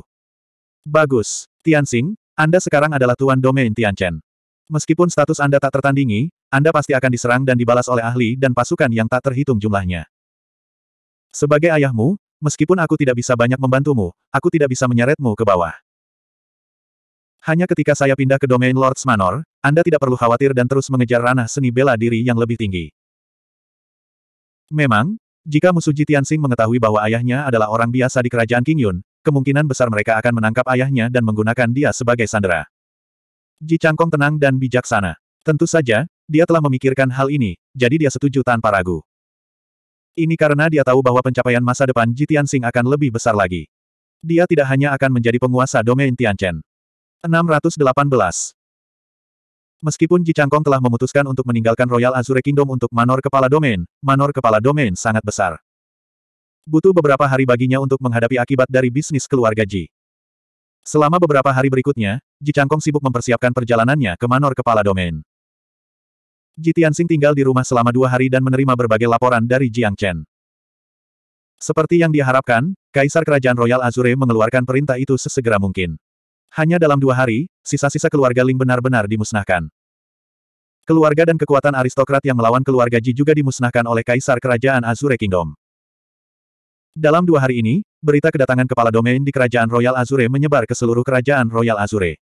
Bagus, Tianxing, Anda sekarang adalah tuan domain Tianchen. Meskipun status Anda tak tertandingi, anda pasti akan diserang dan dibalas oleh ahli dan pasukan yang tak terhitung jumlahnya. Sebagai ayahmu, meskipun aku tidak bisa banyak membantumu, aku tidak bisa menyeretmu ke bawah. Hanya ketika saya pindah ke domain Lords Manor, Anda tidak perlu khawatir dan terus mengejar ranah seni bela diri yang lebih tinggi. Memang, jika musuh Jitian Sing mengetahui bahwa ayahnya adalah orang biasa di kerajaan King Yun, kemungkinan besar mereka akan menangkap ayahnya dan menggunakan dia sebagai sandera. Ji Changkong tenang dan bijaksana. Tentu saja, dia telah memikirkan hal ini, jadi dia setuju tanpa ragu. Ini karena dia tahu bahwa pencapaian masa depan Jitian Sing akan lebih besar lagi. Dia tidak hanya akan menjadi penguasa domain Tianchen. 618. Meskipun Ji Changkong telah memutuskan untuk meninggalkan Royal Azure Kingdom untuk manor kepala domain, manor kepala domain sangat besar. Butuh beberapa hari baginya untuk menghadapi akibat dari bisnis keluarga Ji. Selama beberapa hari berikutnya, Ji Changkong sibuk mempersiapkan perjalanannya ke manor kepala domain. Ji Tianxing tinggal di rumah selama dua hari dan menerima berbagai laporan dari Jiang Chen. Seperti yang diharapkan, Kaisar Kerajaan Royal Azure mengeluarkan perintah itu sesegera mungkin. Hanya dalam dua hari, sisa-sisa keluarga Ling benar-benar dimusnahkan. Keluarga dan kekuatan aristokrat yang melawan keluarga Ji juga dimusnahkan oleh Kaisar Kerajaan Azure Kingdom. Dalam dua hari ini, berita kedatangan kepala domain di Kerajaan Royal Azure menyebar ke seluruh Kerajaan Royal Azure.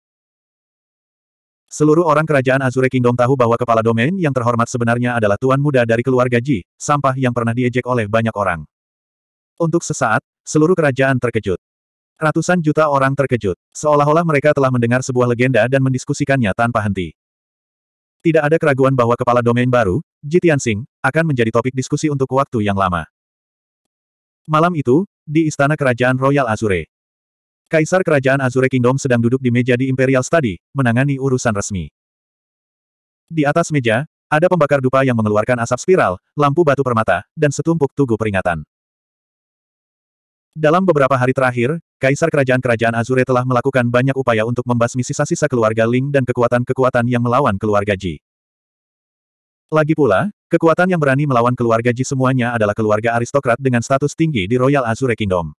Seluruh orang kerajaan Azure Kingdom tahu bahwa kepala domain yang terhormat sebenarnya adalah tuan muda dari keluarga Ji, sampah yang pernah diejek oleh banyak orang. Untuk sesaat, seluruh kerajaan terkejut. Ratusan juta orang terkejut, seolah-olah mereka telah mendengar sebuah legenda dan mendiskusikannya tanpa henti. Tidak ada keraguan bahwa kepala domain baru, Ji Tianxing, akan menjadi topik diskusi untuk waktu yang lama. Malam itu, di Istana Kerajaan Royal Azure, Kaisar Kerajaan Azure Kingdom sedang duduk di meja di Imperial Study, menangani urusan resmi. Di atas meja, ada pembakar dupa yang mengeluarkan asap spiral, lampu batu permata, dan setumpuk tugu peringatan. Dalam beberapa hari terakhir, Kaisar Kerajaan-Kerajaan Azure telah melakukan banyak upaya untuk membasmi sisa-sisa keluarga Ling dan kekuatan-kekuatan yang melawan keluarga Ji. Lagi pula, kekuatan yang berani melawan keluarga Ji semuanya adalah keluarga aristokrat dengan status tinggi di Royal Azure Kingdom.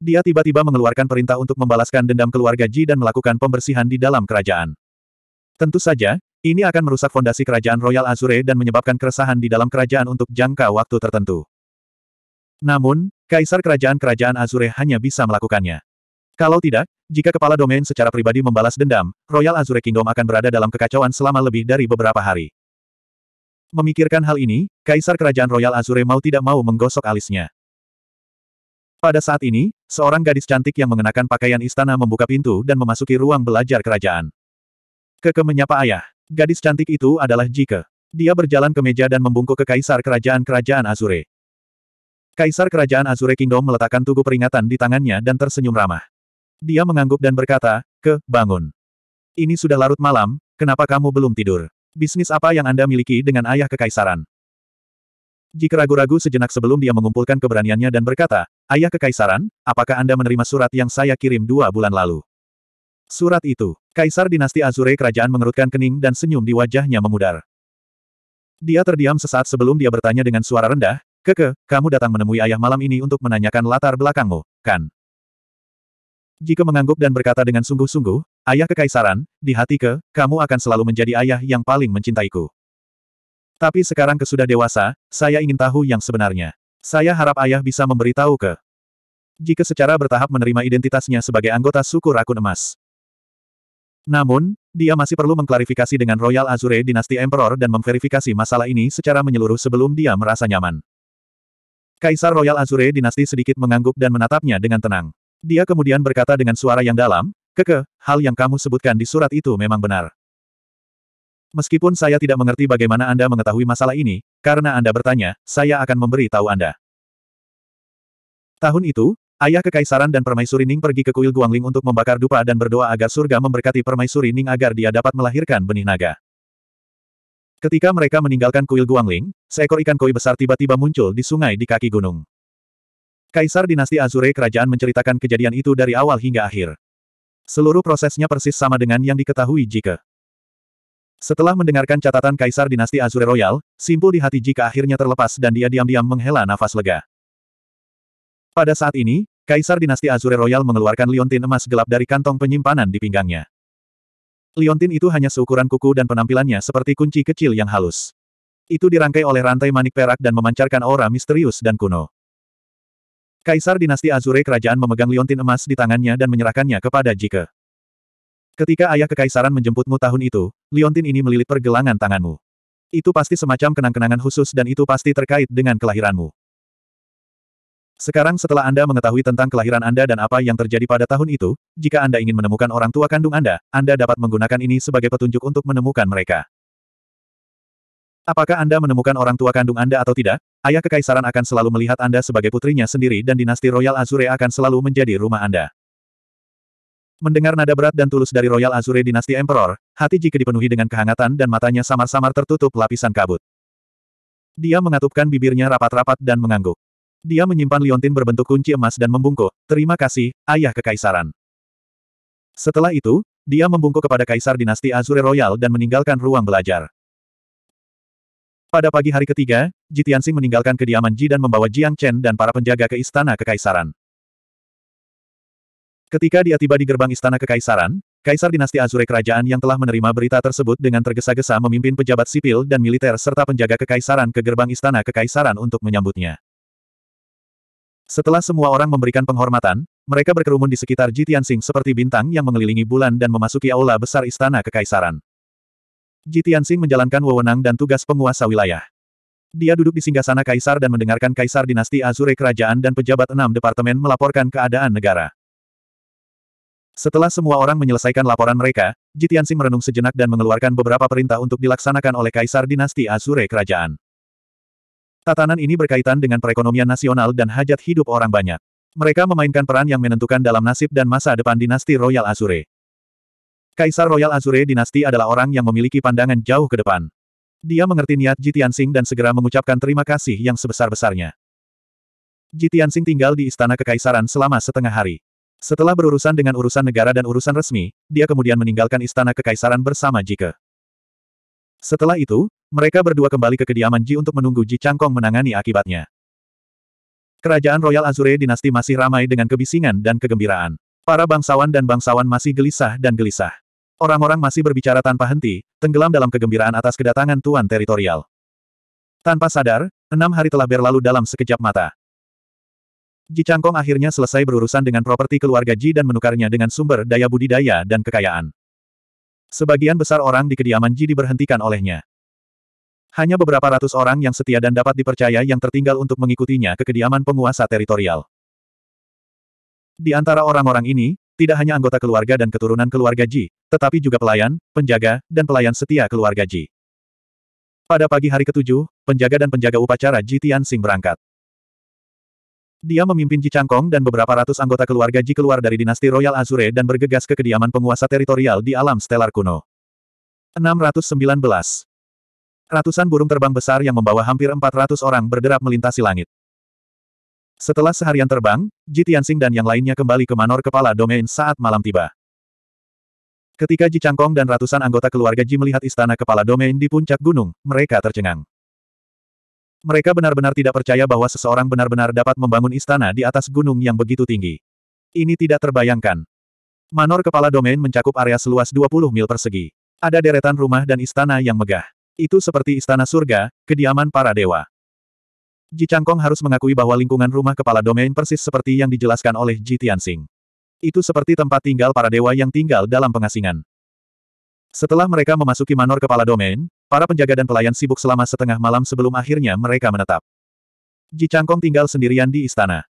Dia tiba-tiba mengeluarkan perintah untuk membalaskan dendam keluarga Ji dan melakukan pembersihan di dalam kerajaan. Tentu saja, ini akan merusak fondasi kerajaan Royal Azure dan menyebabkan keresahan di dalam kerajaan untuk jangka waktu tertentu. Namun, kaisar kerajaan-kerajaan Azure hanya bisa melakukannya. Kalau tidak, jika kepala domain secara pribadi membalas dendam, Royal Azure Kingdom akan berada dalam kekacauan selama lebih dari beberapa hari. Memikirkan hal ini, kaisar kerajaan Royal Azure mau tidak mau menggosok alisnya. Pada saat ini, seorang gadis cantik yang mengenakan pakaian istana membuka pintu dan memasuki ruang belajar kerajaan. Keke menyapa ayah. Gadis cantik itu adalah Jike. Dia berjalan ke meja dan membungkuk ke Kaisar Kerajaan-Kerajaan Azure. Kaisar Kerajaan Azure Kingdom meletakkan tugu peringatan di tangannya dan tersenyum ramah. Dia mengangguk dan berkata, Ke, bangun. Ini sudah larut malam, kenapa kamu belum tidur? Bisnis apa yang Anda miliki dengan ayah kekaisaran? Jika ragu-ragu sejenak sebelum dia mengumpulkan keberaniannya dan berkata, Ayah Kekaisaran, apakah Anda menerima surat yang saya kirim dua bulan lalu? Surat itu, Kaisar Dinasti Azure Kerajaan mengerutkan kening dan senyum di wajahnya memudar. Dia terdiam sesaat sebelum dia bertanya dengan suara rendah, Keke, kamu datang menemui ayah malam ini untuk menanyakan latar belakangmu, kan? Jika mengangguk dan berkata dengan sungguh-sungguh, ayah kekaisaran, di hati ke, kamu akan selalu menjadi ayah yang paling mencintaiku. Tapi sekarang kesudah dewasa, saya ingin tahu yang sebenarnya. Saya harap ayah bisa memberitahu ke. Jika secara bertahap menerima identitasnya sebagai anggota suku Rakun Emas. Namun, dia masih perlu mengklarifikasi dengan Royal Azure Dinasti Emperor dan memverifikasi masalah ini secara menyeluruh sebelum dia merasa nyaman. Kaisar Royal Azure Dinasti sedikit mengangguk dan menatapnya dengan tenang. Dia kemudian berkata dengan suara yang dalam, Keke, hal yang kamu sebutkan di surat itu memang benar. Meskipun saya tidak mengerti bagaimana Anda mengetahui masalah ini, karena Anda bertanya, saya akan memberi tahu Anda. Tahun itu, ayah kekaisaran dan permaisuri Ning pergi ke kuil Guangling untuk membakar dupa dan berdoa agar surga memberkati permaisuri Ning agar dia dapat melahirkan benih naga. Ketika mereka meninggalkan kuil Guangling, seekor ikan koi besar tiba-tiba muncul di sungai di kaki gunung. Kaisar dinasti Azure kerajaan menceritakan kejadian itu dari awal hingga akhir. Seluruh prosesnya persis sama dengan yang diketahui jika setelah mendengarkan catatan Kaisar Dinasti Azure Royal, simpul di hati jika akhirnya terlepas dan dia diam-diam menghela nafas lega. Pada saat ini, Kaisar Dinasti Azure Royal mengeluarkan liontin emas gelap dari kantong penyimpanan di pinggangnya. Liontin itu hanya seukuran kuku dan penampilannya seperti kunci kecil yang halus. Itu dirangkai oleh rantai manik perak dan memancarkan aura misterius dan kuno. Kaisar Dinasti Azure Kerajaan memegang liontin emas di tangannya dan menyerahkannya kepada Jika. Ketika ayah kekaisaran menjemputmu tahun itu, liontin ini melilit pergelangan tanganmu. Itu pasti semacam kenang-kenangan khusus dan itu pasti terkait dengan kelahiranmu. Sekarang setelah Anda mengetahui tentang kelahiran Anda dan apa yang terjadi pada tahun itu, jika Anda ingin menemukan orang tua kandung Anda, Anda dapat menggunakan ini sebagai petunjuk untuk menemukan mereka. Apakah Anda menemukan orang tua kandung Anda atau tidak, ayah kekaisaran akan selalu melihat Anda sebagai putrinya sendiri dan dinasti Royal Azure akan selalu menjadi rumah Anda. Mendengar nada berat dan tulus dari Royal Azure Dynasty Emperor, hati Jike dipenuhi dengan kehangatan dan matanya samar-samar tertutup lapisan kabut. Dia mengatupkan bibirnya rapat-rapat dan mengangguk. Dia menyimpan liontin berbentuk kunci emas dan membungkuk, terima kasih, ayah kekaisaran. Setelah itu, dia membungkuk kepada Kaisar Dinasti Azure Royal dan meninggalkan ruang belajar. Pada pagi hari ketiga, Jitiansing meninggalkan kediaman Ji dan membawa Jiang Chen dan para penjaga ke istana kekaisaran. Ketika dia tiba di gerbang istana kekaisaran, Kaisar Dinasti Azure Kerajaan yang telah menerima berita tersebut dengan tergesa-gesa memimpin pejabat sipil dan militer serta penjaga kekaisaran ke gerbang istana kekaisaran untuk menyambutnya. Setelah semua orang memberikan penghormatan, mereka berkerumun di sekitar Jitiansing seperti bintang yang mengelilingi bulan dan memasuki aula besar istana kekaisaran. Jitiansing menjalankan wewenang dan tugas penguasa wilayah. Dia duduk di singgasana kaisar dan mendengarkan kaisar dinasti Azure kerajaan dan pejabat enam departemen melaporkan keadaan negara. Setelah semua orang menyelesaikan laporan mereka, Jitiansing merenung sejenak dan mengeluarkan beberapa perintah untuk dilaksanakan oleh Kaisar Dinasti Azure Kerajaan. Tatanan ini berkaitan dengan perekonomian nasional dan hajat hidup orang banyak. Mereka memainkan peran yang menentukan dalam nasib dan masa depan dinasti Royal Azure. Kaisar Royal Azure Dinasti adalah orang yang memiliki pandangan jauh ke depan. Dia mengerti niat Jitiansing dan segera mengucapkan terima kasih yang sebesar-besarnya. Jitiansing tinggal di Istana Kekaisaran selama setengah hari. Setelah berurusan dengan urusan negara dan urusan resmi, dia kemudian meninggalkan istana kekaisaran bersama Jike. Setelah itu, mereka berdua kembali ke kediaman Ji untuk menunggu Ji Changkong menangani akibatnya. Kerajaan Royal Azure dinasti masih ramai dengan kebisingan dan kegembiraan. Para bangsawan dan bangsawan masih gelisah dan gelisah. Orang-orang masih berbicara tanpa henti, tenggelam dalam kegembiraan atas kedatangan tuan teritorial. Tanpa sadar, enam hari telah berlalu dalam sekejap mata. Ji Changkong akhirnya selesai berurusan dengan properti keluarga Ji dan menukarnya dengan sumber daya budidaya dan kekayaan. Sebagian besar orang di kediaman Ji diberhentikan olehnya. Hanya beberapa ratus orang yang setia dan dapat dipercaya yang tertinggal untuk mengikutinya ke kediaman penguasa teritorial. Di antara orang-orang ini, tidak hanya anggota keluarga dan keturunan keluarga Ji, tetapi juga pelayan, penjaga, dan pelayan setia keluarga Ji. Pada pagi hari ketujuh, penjaga dan penjaga upacara Ji Tianxing berangkat. Dia memimpin Ji Changkong dan beberapa ratus anggota keluarga Ji keluar dari dinasti Royal Azure dan bergegas ke kediaman penguasa teritorial di alam stelar kuno. 619. Ratusan burung terbang besar yang membawa hampir 400 orang berderap melintasi langit. Setelah seharian terbang, Ji Tianxing dan yang lainnya kembali ke manor kepala domain saat malam tiba. Ketika Ji Changkong dan ratusan anggota keluarga Ji melihat istana kepala domain di puncak gunung, mereka tercengang. Mereka benar-benar tidak percaya bahwa seseorang benar-benar dapat membangun istana di atas gunung yang begitu tinggi. Ini tidak terbayangkan. Manor kepala domain mencakup area seluas 20 mil persegi. Ada deretan rumah dan istana yang megah. Itu seperti istana surga, kediaman para dewa. Ji Changkong harus mengakui bahwa lingkungan rumah kepala domain persis seperti yang dijelaskan oleh Ji Tianxing. Itu seperti tempat tinggal para dewa yang tinggal dalam pengasingan. Setelah mereka memasuki manor kepala domain, para penjaga dan pelayan sibuk selama setengah malam sebelum akhirnya mereka menetap. Ji Changkong tinggal sendirian di istana.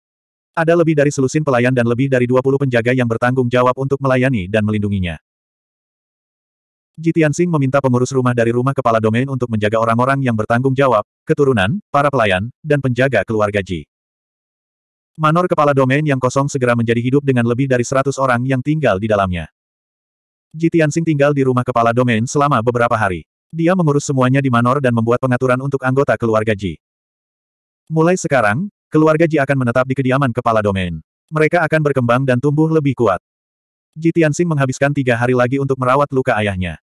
Ada lebih dari selusin pelayan dan lebih dari 20 penjaga yang bertanggung jawab untuk melayani dan melindunginya. Ji Tianxing meminta pengurus rumah dari rumah kepala domain untuk menjaga orang-orang yang bertanggung jawab, keturunan, para pelayan, dan penjaga keluarga Ji. Manor kepala domain yang kosong segera menjadi hidup dengan lebih dari 100 orang yang tinggal di dalamnya. Ji tinggal di rumah kepala domain selama beberapa hari. Dia mengurus semuanya di Manor dan membuat pengaturan untuk anggota keluarga Ji. Mulai sekarang, keluarga Ji akan menetap di kediaman kepala domain. Mereka akan berkembang dan tumbuh lebih kuat. Ji menghabiskan tiga hari lagi untuk merawat luka ayahnya.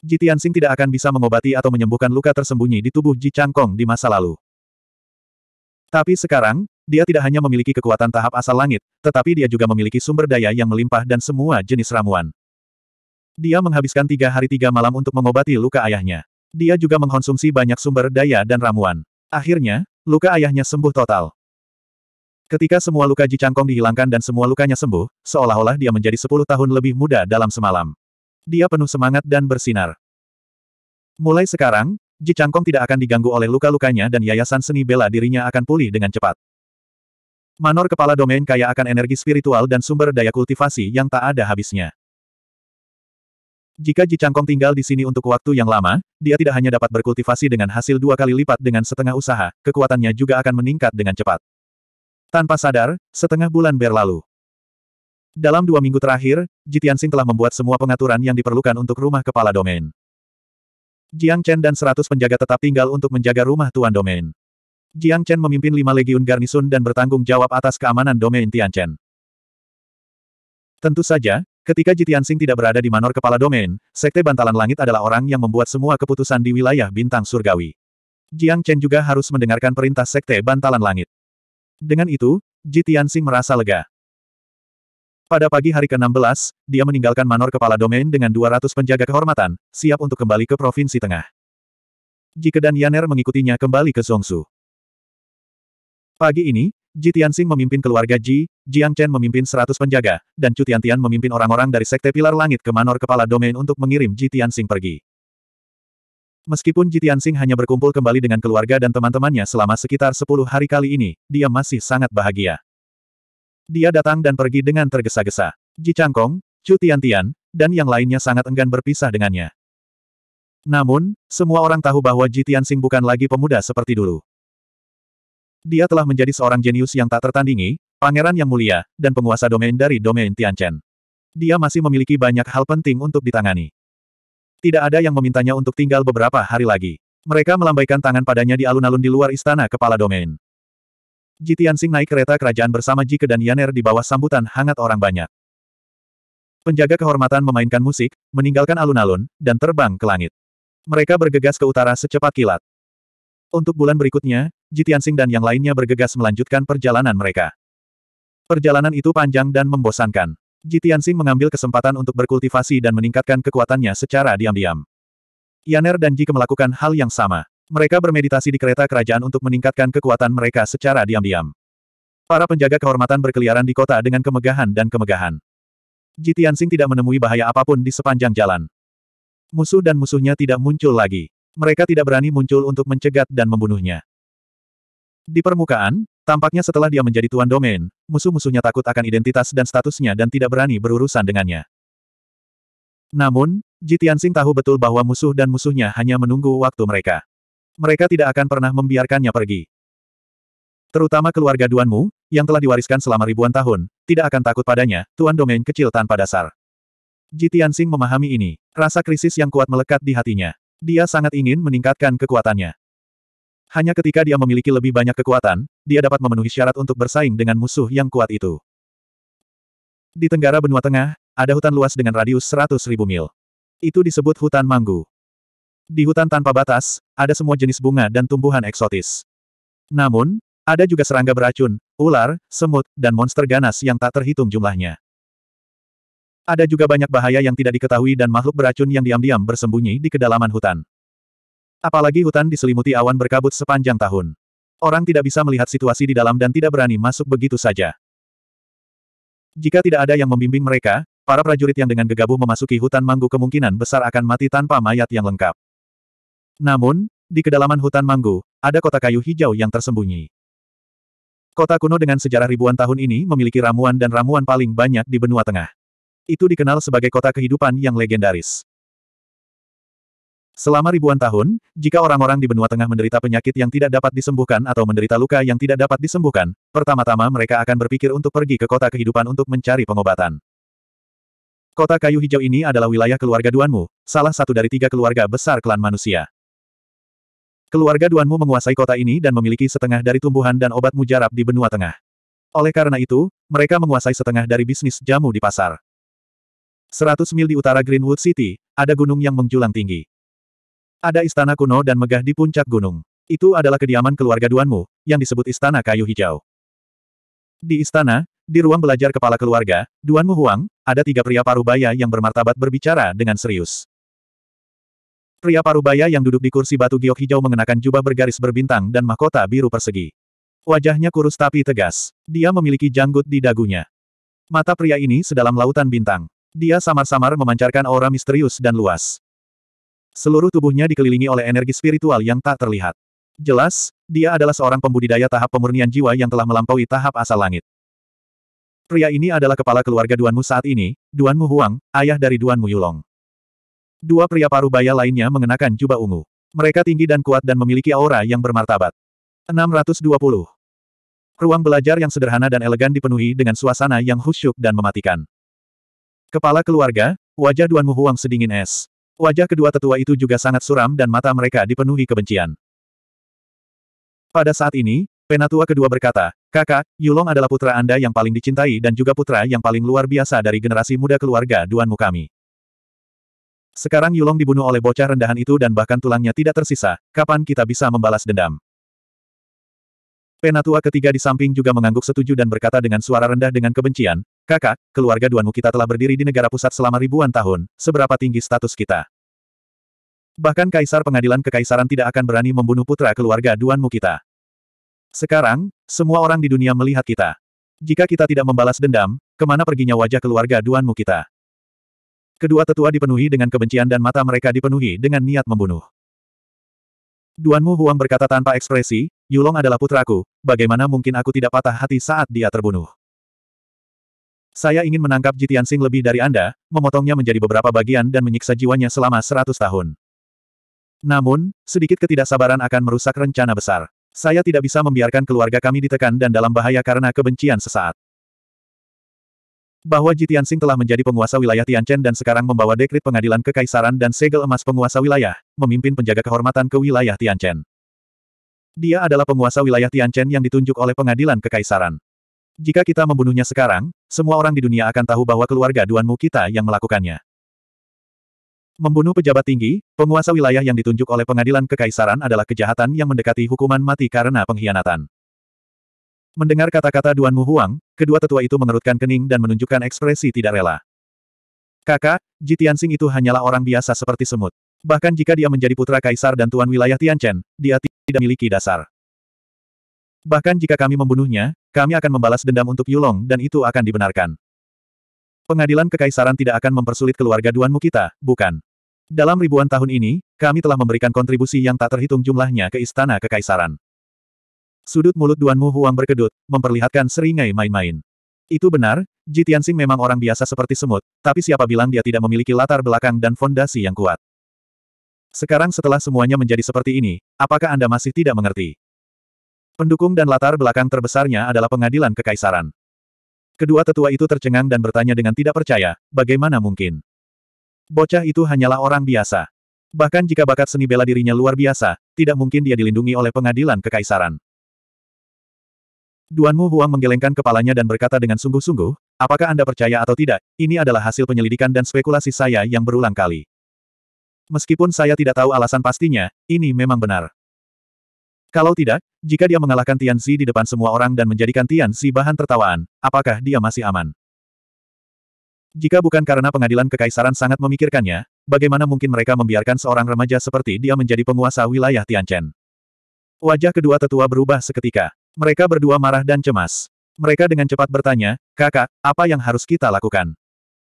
Ji tidak akan bisa mengobati atau menyembuhkan luka tersembunyi di tubuh Ji Changkong di masa lalu. Tapi sekarang, dia tidak hanya memiliki kekuatan tahap asal langit, tetapi dia juga memiliki sumber daya yang melimpah dan semua jenis ramuan. Dia menghabiskan tiga hari tiga malam untuk mengobati luka ayahnya. Dia juga mengkonsumsi banyak sumber daya dan ramuan. Akhirnya, luka ayahnya sembuh total. Ketika semua luka Ji Changkong dihilangkan dan semua lukanya sembuh, seolah-olah dia menjadi sepuluh tahun lebih muda dalam semalam. Dia penuh semangat dan bersinar. Mulai sekarang, Ji Changkong tidak akan diganggu oleh luka-lukanya dan yayasan seni bela dirinya akan pulih dengan cepat. Manor kepala domain kaya akan energi spiritual dan sumber daya kultivasi yang tak ada habisnya. Jika Ji Changkong tinggal di sini untuk waktu yang lama, dia tidak hanya dapat berkultivasi dengan hasil dua kali lipat dengan setengah usaha, kekuatannya juga akan meningkat dengan cepat. Tanpa sadar, setengah bulan berlalu. Dalam dua minggu terakhir, Ji Tianxing telah membuat semua pengaturan yang diperlukan untuk rumah kepala domain. Jiang Chen dan seratus penjaga tetap tinggal untuk menjaga rumah tuan domain. Jiang Chen memimpin lima legiun garnisun dan bertanggung jawab atas keamanan domain Tianchen. Tentu saja, Ketika Jitiansing tidak berada di manor kepala domain, Sekte Bantalan Langit adalah orang yang membuat semua keputusan di wilayah bintang surgawi. Jiang Chen juga harus mendengarkan perintah Sekte Bantalan Langit. Dengan itu, Jitiansing merasa lega. Pada pagi hari ke-16, dia meninggalkan manor kepala domain dengan 200 penjaga kehormatan, siap untuk kembali ke Provinsi Tengah. Jike dan Yaner mengikutinya kembali ke Zhongshu. Pagi ini, Ji Tianxing memimpin keluarga Ji, Jiang Chen memimpin seratus penjaga, dan Chu Tiantian memimpin orang-orang dari Sekte Pilar Langit ke Manor Kepala Domain untuk mengirim Ji Tianxing pergi. Meskipun Ji Tianxing hanya berkumpul kembali dengan keluarga dan teman-temannya selama sekitar sepuluh hari kali ini, dia masih sangat bahagia. Dia datang dan pergi dengan tergesa-gesa. Ji Changkong, Chu Tiantian, dan yang lainnya sangat enggan berpisah dengannya. Namun, semua orang tahu bahwa Ji Tianxing bukan lagi pemuda seperti dulu. Dia telah menjadi seorang jenius yang tak tertandingi, pangeran yang mulia, dan penguasa domain dari domain Tianchen. Dia masih memiliki banyak hal penting untuk ditangani. Tidak ada yang memintanya untuk tinggal beberapa hari lagi. Mereka melambaikan tangan padanya di alun-alun di luar istana kepala domain. Ji Tianxing naik kereta kerajaan bersama Jike dan Yaner di bawah sambutan hangat orang banyak. Penjaga kehormatan memainkan musik, meninggalkan alun-alun, dan terbang ke langit. Mereka bergegas ke utara secepat kilat. Untuk bulan berikutnya, Jitiansing dan yang lainnya bergegas melanjutkan perjalanan mereka. Perjalanan itu panjang dan membosankan. Jitiansing mengambil kesempatan untuk berkultivasi dan meningkatkan kekuatannya secara diam-diam. Yaner dan Jike melakukan hal yang sama. Mereka bermeditasi di kereta kerajaan untuk meningkatkan kekuatan mereka secara diam-diam. Para penjaga kehormatan berkeliaran di kota dengan kemegahan dan kemegahan. Jitiansing tidak menemui bahaya apapun di sepanjang jalan. Musuh dan musuhnya tidak muncul lagi mereka tidak berani muncul untuk mencegat dan membunuhnya. Di permukaan, tampaknya setelah dia menjadi tuan domain, musuh-musuhnya takut akan identitas dan statusnya dan tidak berani berurusan dengannya. Namun, Jitiansing tahu betul bahwa musuh dan musuhnya hanya menunggu waktu mereka. Mereka tidak akan pernah membiarkannya pergi. Terutama keluarga Duanmu, yang telah diwariskan selama ribuan tahun, tidak akan takut padanya, tuan domain kecil tanpa dasar. Jitiansing memahami ini, rasa krisis yang kuat melekat di hatinya. Dia sangat ingin meningkatkan kekuatannya. Hanya ketika dia memiliki lebih banyak kekuatan, dia dapat memenuhi syarat untuk bersaing dengan musuh yang kuat itu. Di Tenggara Benua Tengah, ada hutan luas dengan radius 100.000 mil. Itu disebut hutan manggu. Di hutan tanpa batas, ada semua jenis bunga dan tumbuhan eksotis. Namun, ada juga serangga beracun, ular, semut, dan monster ganas yang tak terhitung jumlahnya. Ada juga banyak bahaya yang tidak diketahui dan makhluk beracun yang diam-diam bersembunyi di kedalaman hutan. Apalagi hutan diselimuti awan berkabut sepanjang tahun. Orang tidak bisa melihat situasi di dalam dan tidak berani masuk begitu saja. Jika tidak ada yang membimbing mereka, para prajurit yang dengan gegabah memasuki hutan manggu kemungkinan besar akan mati tanpa mayat yang lengkap. Namun, di kedalaman hutan manggu, ada kota kayu hijau yang tersembunyi. Kota kuno dengan sejarah ribuan tahun ini memiliki ramuan dan ramuan paling banyak di benua tengah. Itu dikenal sebagai kota kehidupan yang legendaris. Selama ribuan tahun, jika orang-orang di benua tengah menderita penyakit yang tidak dapat disembuhkan atau menderita luka yang tidak dapat disembuhkan, pertama-tama mereka akan berpikir untuk pergi ke kota kehidupan untuk mencari pengobatan. Kota kayu hijau ini adalah wilayah keluarga Duanmu, salah satu dari tiga keluarga besar klan manusia. Keluarga Duanmu menguasai kota ini dan memiliki setengah dari tumbuhan dan obat mujarab di benua tengah. Oleh karena itu, mereka menguasai setengah dari bisnis jamu di pasar. 100 mil di utara Greenwood City, ada gunung yang menjulang tinggi. Ada istana kuno dan megah di puncak gunung. Itu adalah kediaman keluarga Duanmu, yang disebut Istana Kayu Hijau. Di istana, di ruang belajar kepala keluarga, Duanmu Huang, ada tiga pria parubaya yang bermartabat berbicara dengan serius. Pria parubaya yang duduk di kursi batu giok hijau mengenakan jubah bergaris berbintang dan mahkota biru persegi. Wajahnya kurus tapi tegas. Dia memiliki janggut di dagunya. Mata pria ini sedalam lautan bintang. Dia samar-samar memancarkan aura misterius dan luas. Seluruh tubuhnya dikelilingi oleh energi spiritual yang tak terlihat. Jelas, dia adalah seorang pembudidaya tahap pemurnian jiwa yang telah melampaui tahap asal langit. Pria ini adalah kepala keluarga Duanmu saat ini, Duanmu Huang, ayah dari Duanmu Yulong. Dua pria paruh baya lainnya mengenakan jubah ungu. Mereka tinggi dan kuat dan memiliki aura yang bermartabat. 620. Ruang belajar yang sederhana dan elegan dipenuhi dengan suasana yang khusyuk dan mematikan. Kepala keluarga, wajah Duan Muhuang sedingin es. Wajah kedua tetua itu juga sangat suram dan mata mereka dipenuhi kebencian. Pada saat ini, penatua kedua berkata, Kakak, Yulong adalah putra Anda yang paling dicintai dan juga putra yang paling luar biasa dari generasi muda keluarga Duan Mukami. Sekarang Yulong dibunuh oleh bocah rendahan itu dan bahkan tulangnya tidak tersisa, kapan kita bisa membalas dendam? Penatua ketiga di samping juga mengangguk setuju dan berkata dengan suara rendah dengan kebencian, Kakak, keluarga Duanmu kita telah berdiri di negara pusat selama ribuan tahun, seberapa tinggi status kita. Bahkan Kaisar Pengadilan Kekaisaran tidak akan berani membunuh putra keluarga Duanmu kita. Sekarang, semua orang di dunia melihat kita. Jika kita tidak membalas dendam, kemana perginya wajah keluarga Duanmu kita? Kedua tetua dipenuhi dengan kebencian dan mata mereka dipenuhi dengan niat membunuh. Duanmu Huang berkata tanpa ekspresi, Yulong adalah putraku, bagaimana mungkin aku tidak patah hati saat dia terbunuh? Saya ingin menangkap Jitian Sing lebih dari Anda, memotongnya menjadi beberapa bagian dan menyiksa jiwanya selama seratus tahun. Namun, sedikit ketidaksabaran akan merusak rencana besar. Saya tidak bisa membiarkan keluarga kami ditekan dan dalam bahaya karena kebencian sesaat. Bahwa Jitian Sing telah menjadi penguasa wilayah Tianchen dan sekarang membawa dekrit pengadilan kekaisaran dan segel emas penguasa wilayah, memimpin penjaga kehormatan ke wilayah Tianchen. Dia adalah penguasa wilayah Tianchen yang ditunjuk oleh pengadilan kekaisaran. Jika kita membunuhnya sekarang, semua orang di dunia akan tahu bahwa keluarga Duanmu kita yang melakukannya. Membunuh pejabat tinggi, penguasa wilayah yang ditunjuk oleh pengadilan kekaisaran adalah kejahatan yang mendekati hukuman mati karena pengkhianatan. Mendengar kata-kata Duanmu Huang, kedua tetua itu mengerutkan kening dan menunjukkan ekspresi tidak rela. Kakak, Jitiansing itu hanyalah orang biasa seperti semut. Bahkan jika dia menjadi putra kaisar dan tuan wilayah Tianchen, dia tidak memiliki dasar. Bahkan jika kami membunuhnya, kami akan membalas dendam untuk Yulong dan itu akan dibenarkan. Pengadilan kekaisaran tidak akan mempersulit keluarga Duanmu kita, bukan? Dalam ribuan tahun ini, kami telah memberikan kontribusi yang tak terhitung jumlahnya ke istana kekaisaran. Sudut mulut Duanmu Huang berkedut, memperlihatkan seringai main-main. Itu benar, Ji memang orang biasa seperti semut, tapi siapa bilang dia tidak memiliki latar belakang dan fondasi yang kuat? Sekarang setelah semuanya menjadi seperti ini, apakah Anda masih tidak mengerti? Pendukung dan latar belakang terbesarnya adalah pengadilan kekaisaran. Kedua tetua itu tercengang dan bertanya dengan tidak percaya, bagaimana mungkin? Bocah itu hanyalah orang biasa. Bahkan jika bakat seni bela dirinya luar biasa, tidak mungkin dia dilindungi oleh pengadilan kekaisaran. Duan Mu Huang menggelengkan kepalanya dan berkata dengan sungguh-sungguh, apakah Anda percaya atau tidak, ini adalah hasil penyelidikan dan spekulasi saya yang berulang kali. Meskipun saya tidak tahu alasan pastinya, ini memang benar. Kalau tidak, jika dia mengalahkan Tian Xi di depan semua orang dan menjadikan Tian Xi bahan tertawaan, apakah dia masih aman? Jika bukan karena pengadilan kekaisaran sangat memikirkannya, bagaimana mungkin mereka membiarkan seorang remaja seperti dia menjadi penguasa wilayah Tian Chen? Wajah kedua tetua berubah seketika. Mereka berdua marah dan cemas. Mereka dengan cepat bertanya, kakak, apa yang harus kita lakukan?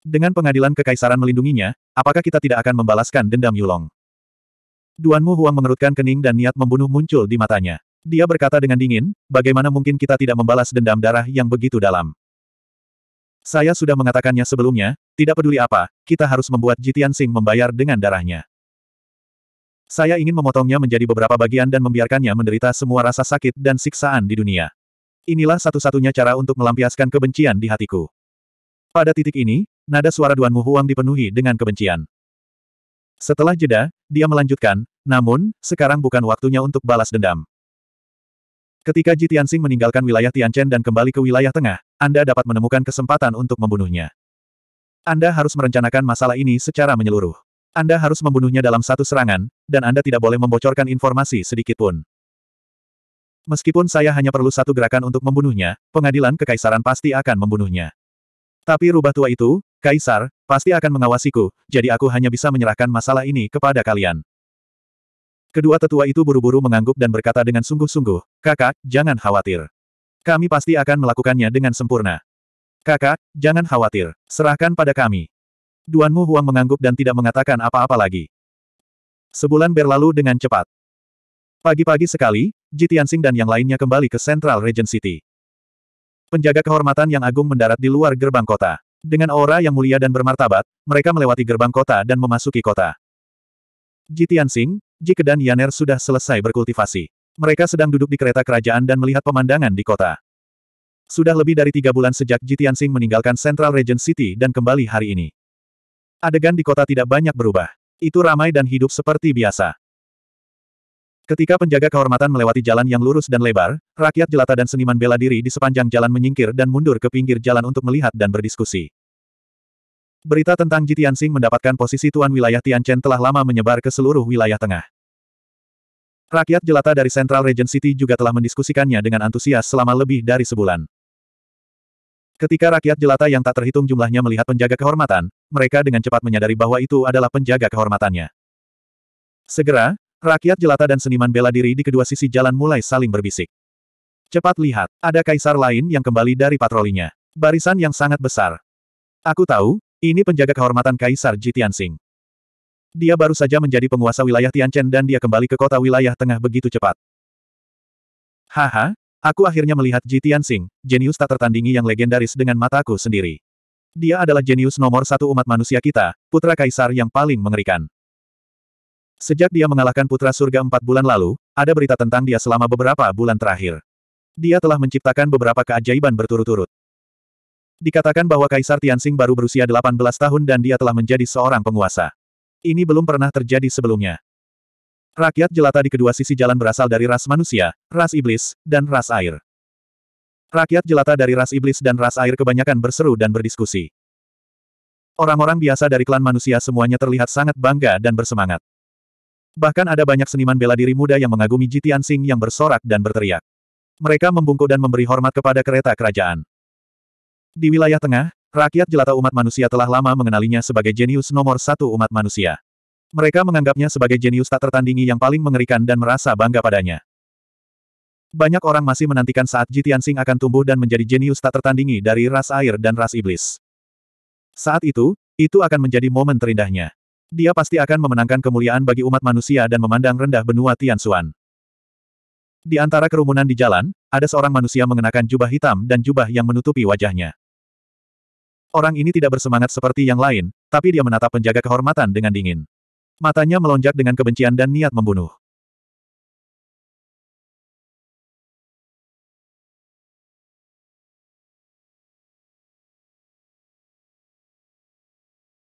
Dengan pengadilan kekaisaran melindunginya, apakah kita tidak akan membalaskan dendam Yulong? Duan Mu Huang mengerutkan kening dan niat membunuh muncul di matanya. Dia berkata dengan dingin, bagaimana mungkin kita tidak membalas dendam darah yang begitu dalam. Saya sudah mengatakannya sebelumnya, tidak peduli apa, kita harus membuat Jitian Sing membayar dengan darahnya. Saya ingin memotongnya menjadi beberapa bagian dan membiarkannya menderita semua rasa sakit dan siksaan di dunia. Inilah satu-satunya cara untuk melampiaskan kebencian di hatiku. Pada titik ini, nada suara Duan Mu Huang dipenuhi dengan kebencian. Setelah jeda, dia melanjutkan, namun, sekarang bukan waktunya untuk balas dendam. Ketika Ji Tianxing meninggalkan wilayah Tianchen dan kembali ke wilayah tengah, Anda dapat menemukan kesempatan untuk membunuhnya. Anda harus merencanakan masalah ini secara menyeluruh. Anda harus membunuhnya dalam satu serangan, dan Anda tidak boleh membocorkan informasi sedikit pun. Meskipun saya hanya perlu satu gerakan untuk membunuhnya, pengadilan kekaisaran pasti akan membunuhnya. Tapi rubah tua itu, kaisar, pasti akan mengawasiku, jadi aku hanya bisa menyerahkan masalah ini kepada kalian. Kedua tetua itu buru-buru mengangguk dan berkata dengan sungguh-sungguh, kakak, jangan khawatir. Kami pasti akan melakukannya dengan sempurna. Kakak, jangan khawatir, serahkan pada kami. Duanmu Huang mengangguk dan tidak mengatakan apa-apa lagi. Sebulan berlalu dengan cepat. Pagi-pagi sekali, Jitiansing dan yang lainnya kembali ke Central Regent City. Penjaga kehormatan yang agung mendarat di luar gerbang kota. Dengan aura yang mulia dan bermartabat, mereka melewati gerbang kota dan memasuki kota. Ji Tianxing, Jike dan Yaner sudah selesai berkultivasi. Mereka sedang duduk di kereta kerajaan dan melihat pemandangan di kota. Sudah lebih dari tiga bulan sejak Ji Tianxing meninggalkan Central Regent City dan kembali hari ini. Adegan di kota tidak banyak berubah. Itu ramai dan hidup seperti biasa. Ketika penjaga kehormatan melewati jalan yang lurus dan lebar, rakyat jelata dan seniman bela diri di sepanjang jalan menyingkir dan mundur ke pinggir jalan untuk melihat dan berdiskusi. Berita tentang Jitiansing mendapatkan posisi tuan wilayah Tianchen telah lama menyebar ke seluruh wilayah tengah. Rakyat jelata dari Central Region City juga telah mendiskusikannya dengan antusias selama lebih dari sebulan. Ketika rakyat jelata yang tak terhitung jumlahnya melihat penjaga kehormatan, mereka dengan cepat menyadari bahwa itu adalah penjaga kehormatannya. Segera, rakyat jelata dan seniman bela diri di kedua sisi jalan mulai saling berbisik. Cepat lihat, ada kaisar lain yang kembali dari patrolinya. Barisan yang sangat besar. Aku tahu, ini penjaga kehormatan Kaisar Ji Dia baru saja menjadi penguasa wilayah Tianchen dan dia kembali ke kota wilayah tengah begitu cepat. Haha, aku akhirnya melihat Ji jenius tak tertandingi yang legendaris dengan mataku sendiri. Dia adalah jenius nomor satu umat manusia kita, putra kaisar yang paling mengerikan. Sejak dia mengalahkan putra surga empat bulan lalu, ada berita tentang dia selama beberapa bulan terakhir. Dia telah menciptakan beberapa keajaiban berturut-turut. Dikatakan bahwa Kaisar Tianxing baru berusia 18 tahun dan dia telah menjadi seorang penguasa. Ini belum pernah terjadi sebelumnya. Rakyat jelata di kedua sisi jalan berasal dari ras manusia, ras iblis, dan ras air. Rakyat jelata dari ras iblis dan ras air kebanyakan berseru dan berdiskusi. Orang-orang biasa dari klan manusia semuanya terlihat sangat bangga dan bersemangat. Bahkan ada banyak seniman bela diri muda yang mengagumi Jitian Sing yang bersorak dan berteriak. Mereka membungkuk dan memberi hormat kepada kereta kerajaan. Di wilayah tengah, rakyat jelata umat manusia telah lama mengenalinya sebagai jenius nomor satu umat manusia. Mereka menganggapnya sebagai jenius tak tertandingi yang paling mengerikan dan merasa bangga padanya. Banyak orang masih menantikan saat Jitian Sing akan tumbuh dan menjadi jenius tak tertandingi dari ras air dan ras iblis. Saat itu, itu akan menjadi momen terindahnya. Dia pasti akan memenangkan kemuliaan bagi umat manusia dan memandang rendah benua Tian Tianxuan. Di antara kerumunan di jalan, ada seorang manusia mengenakan jubah hitam dan jubah yang menutupi wajahnya. Orang ini tidak bersemangat seperti yang lain, tapi dia menatap penjaga kehormatan dengan dingin. Matanya melonjak dengan kebencian dan niat membunuh.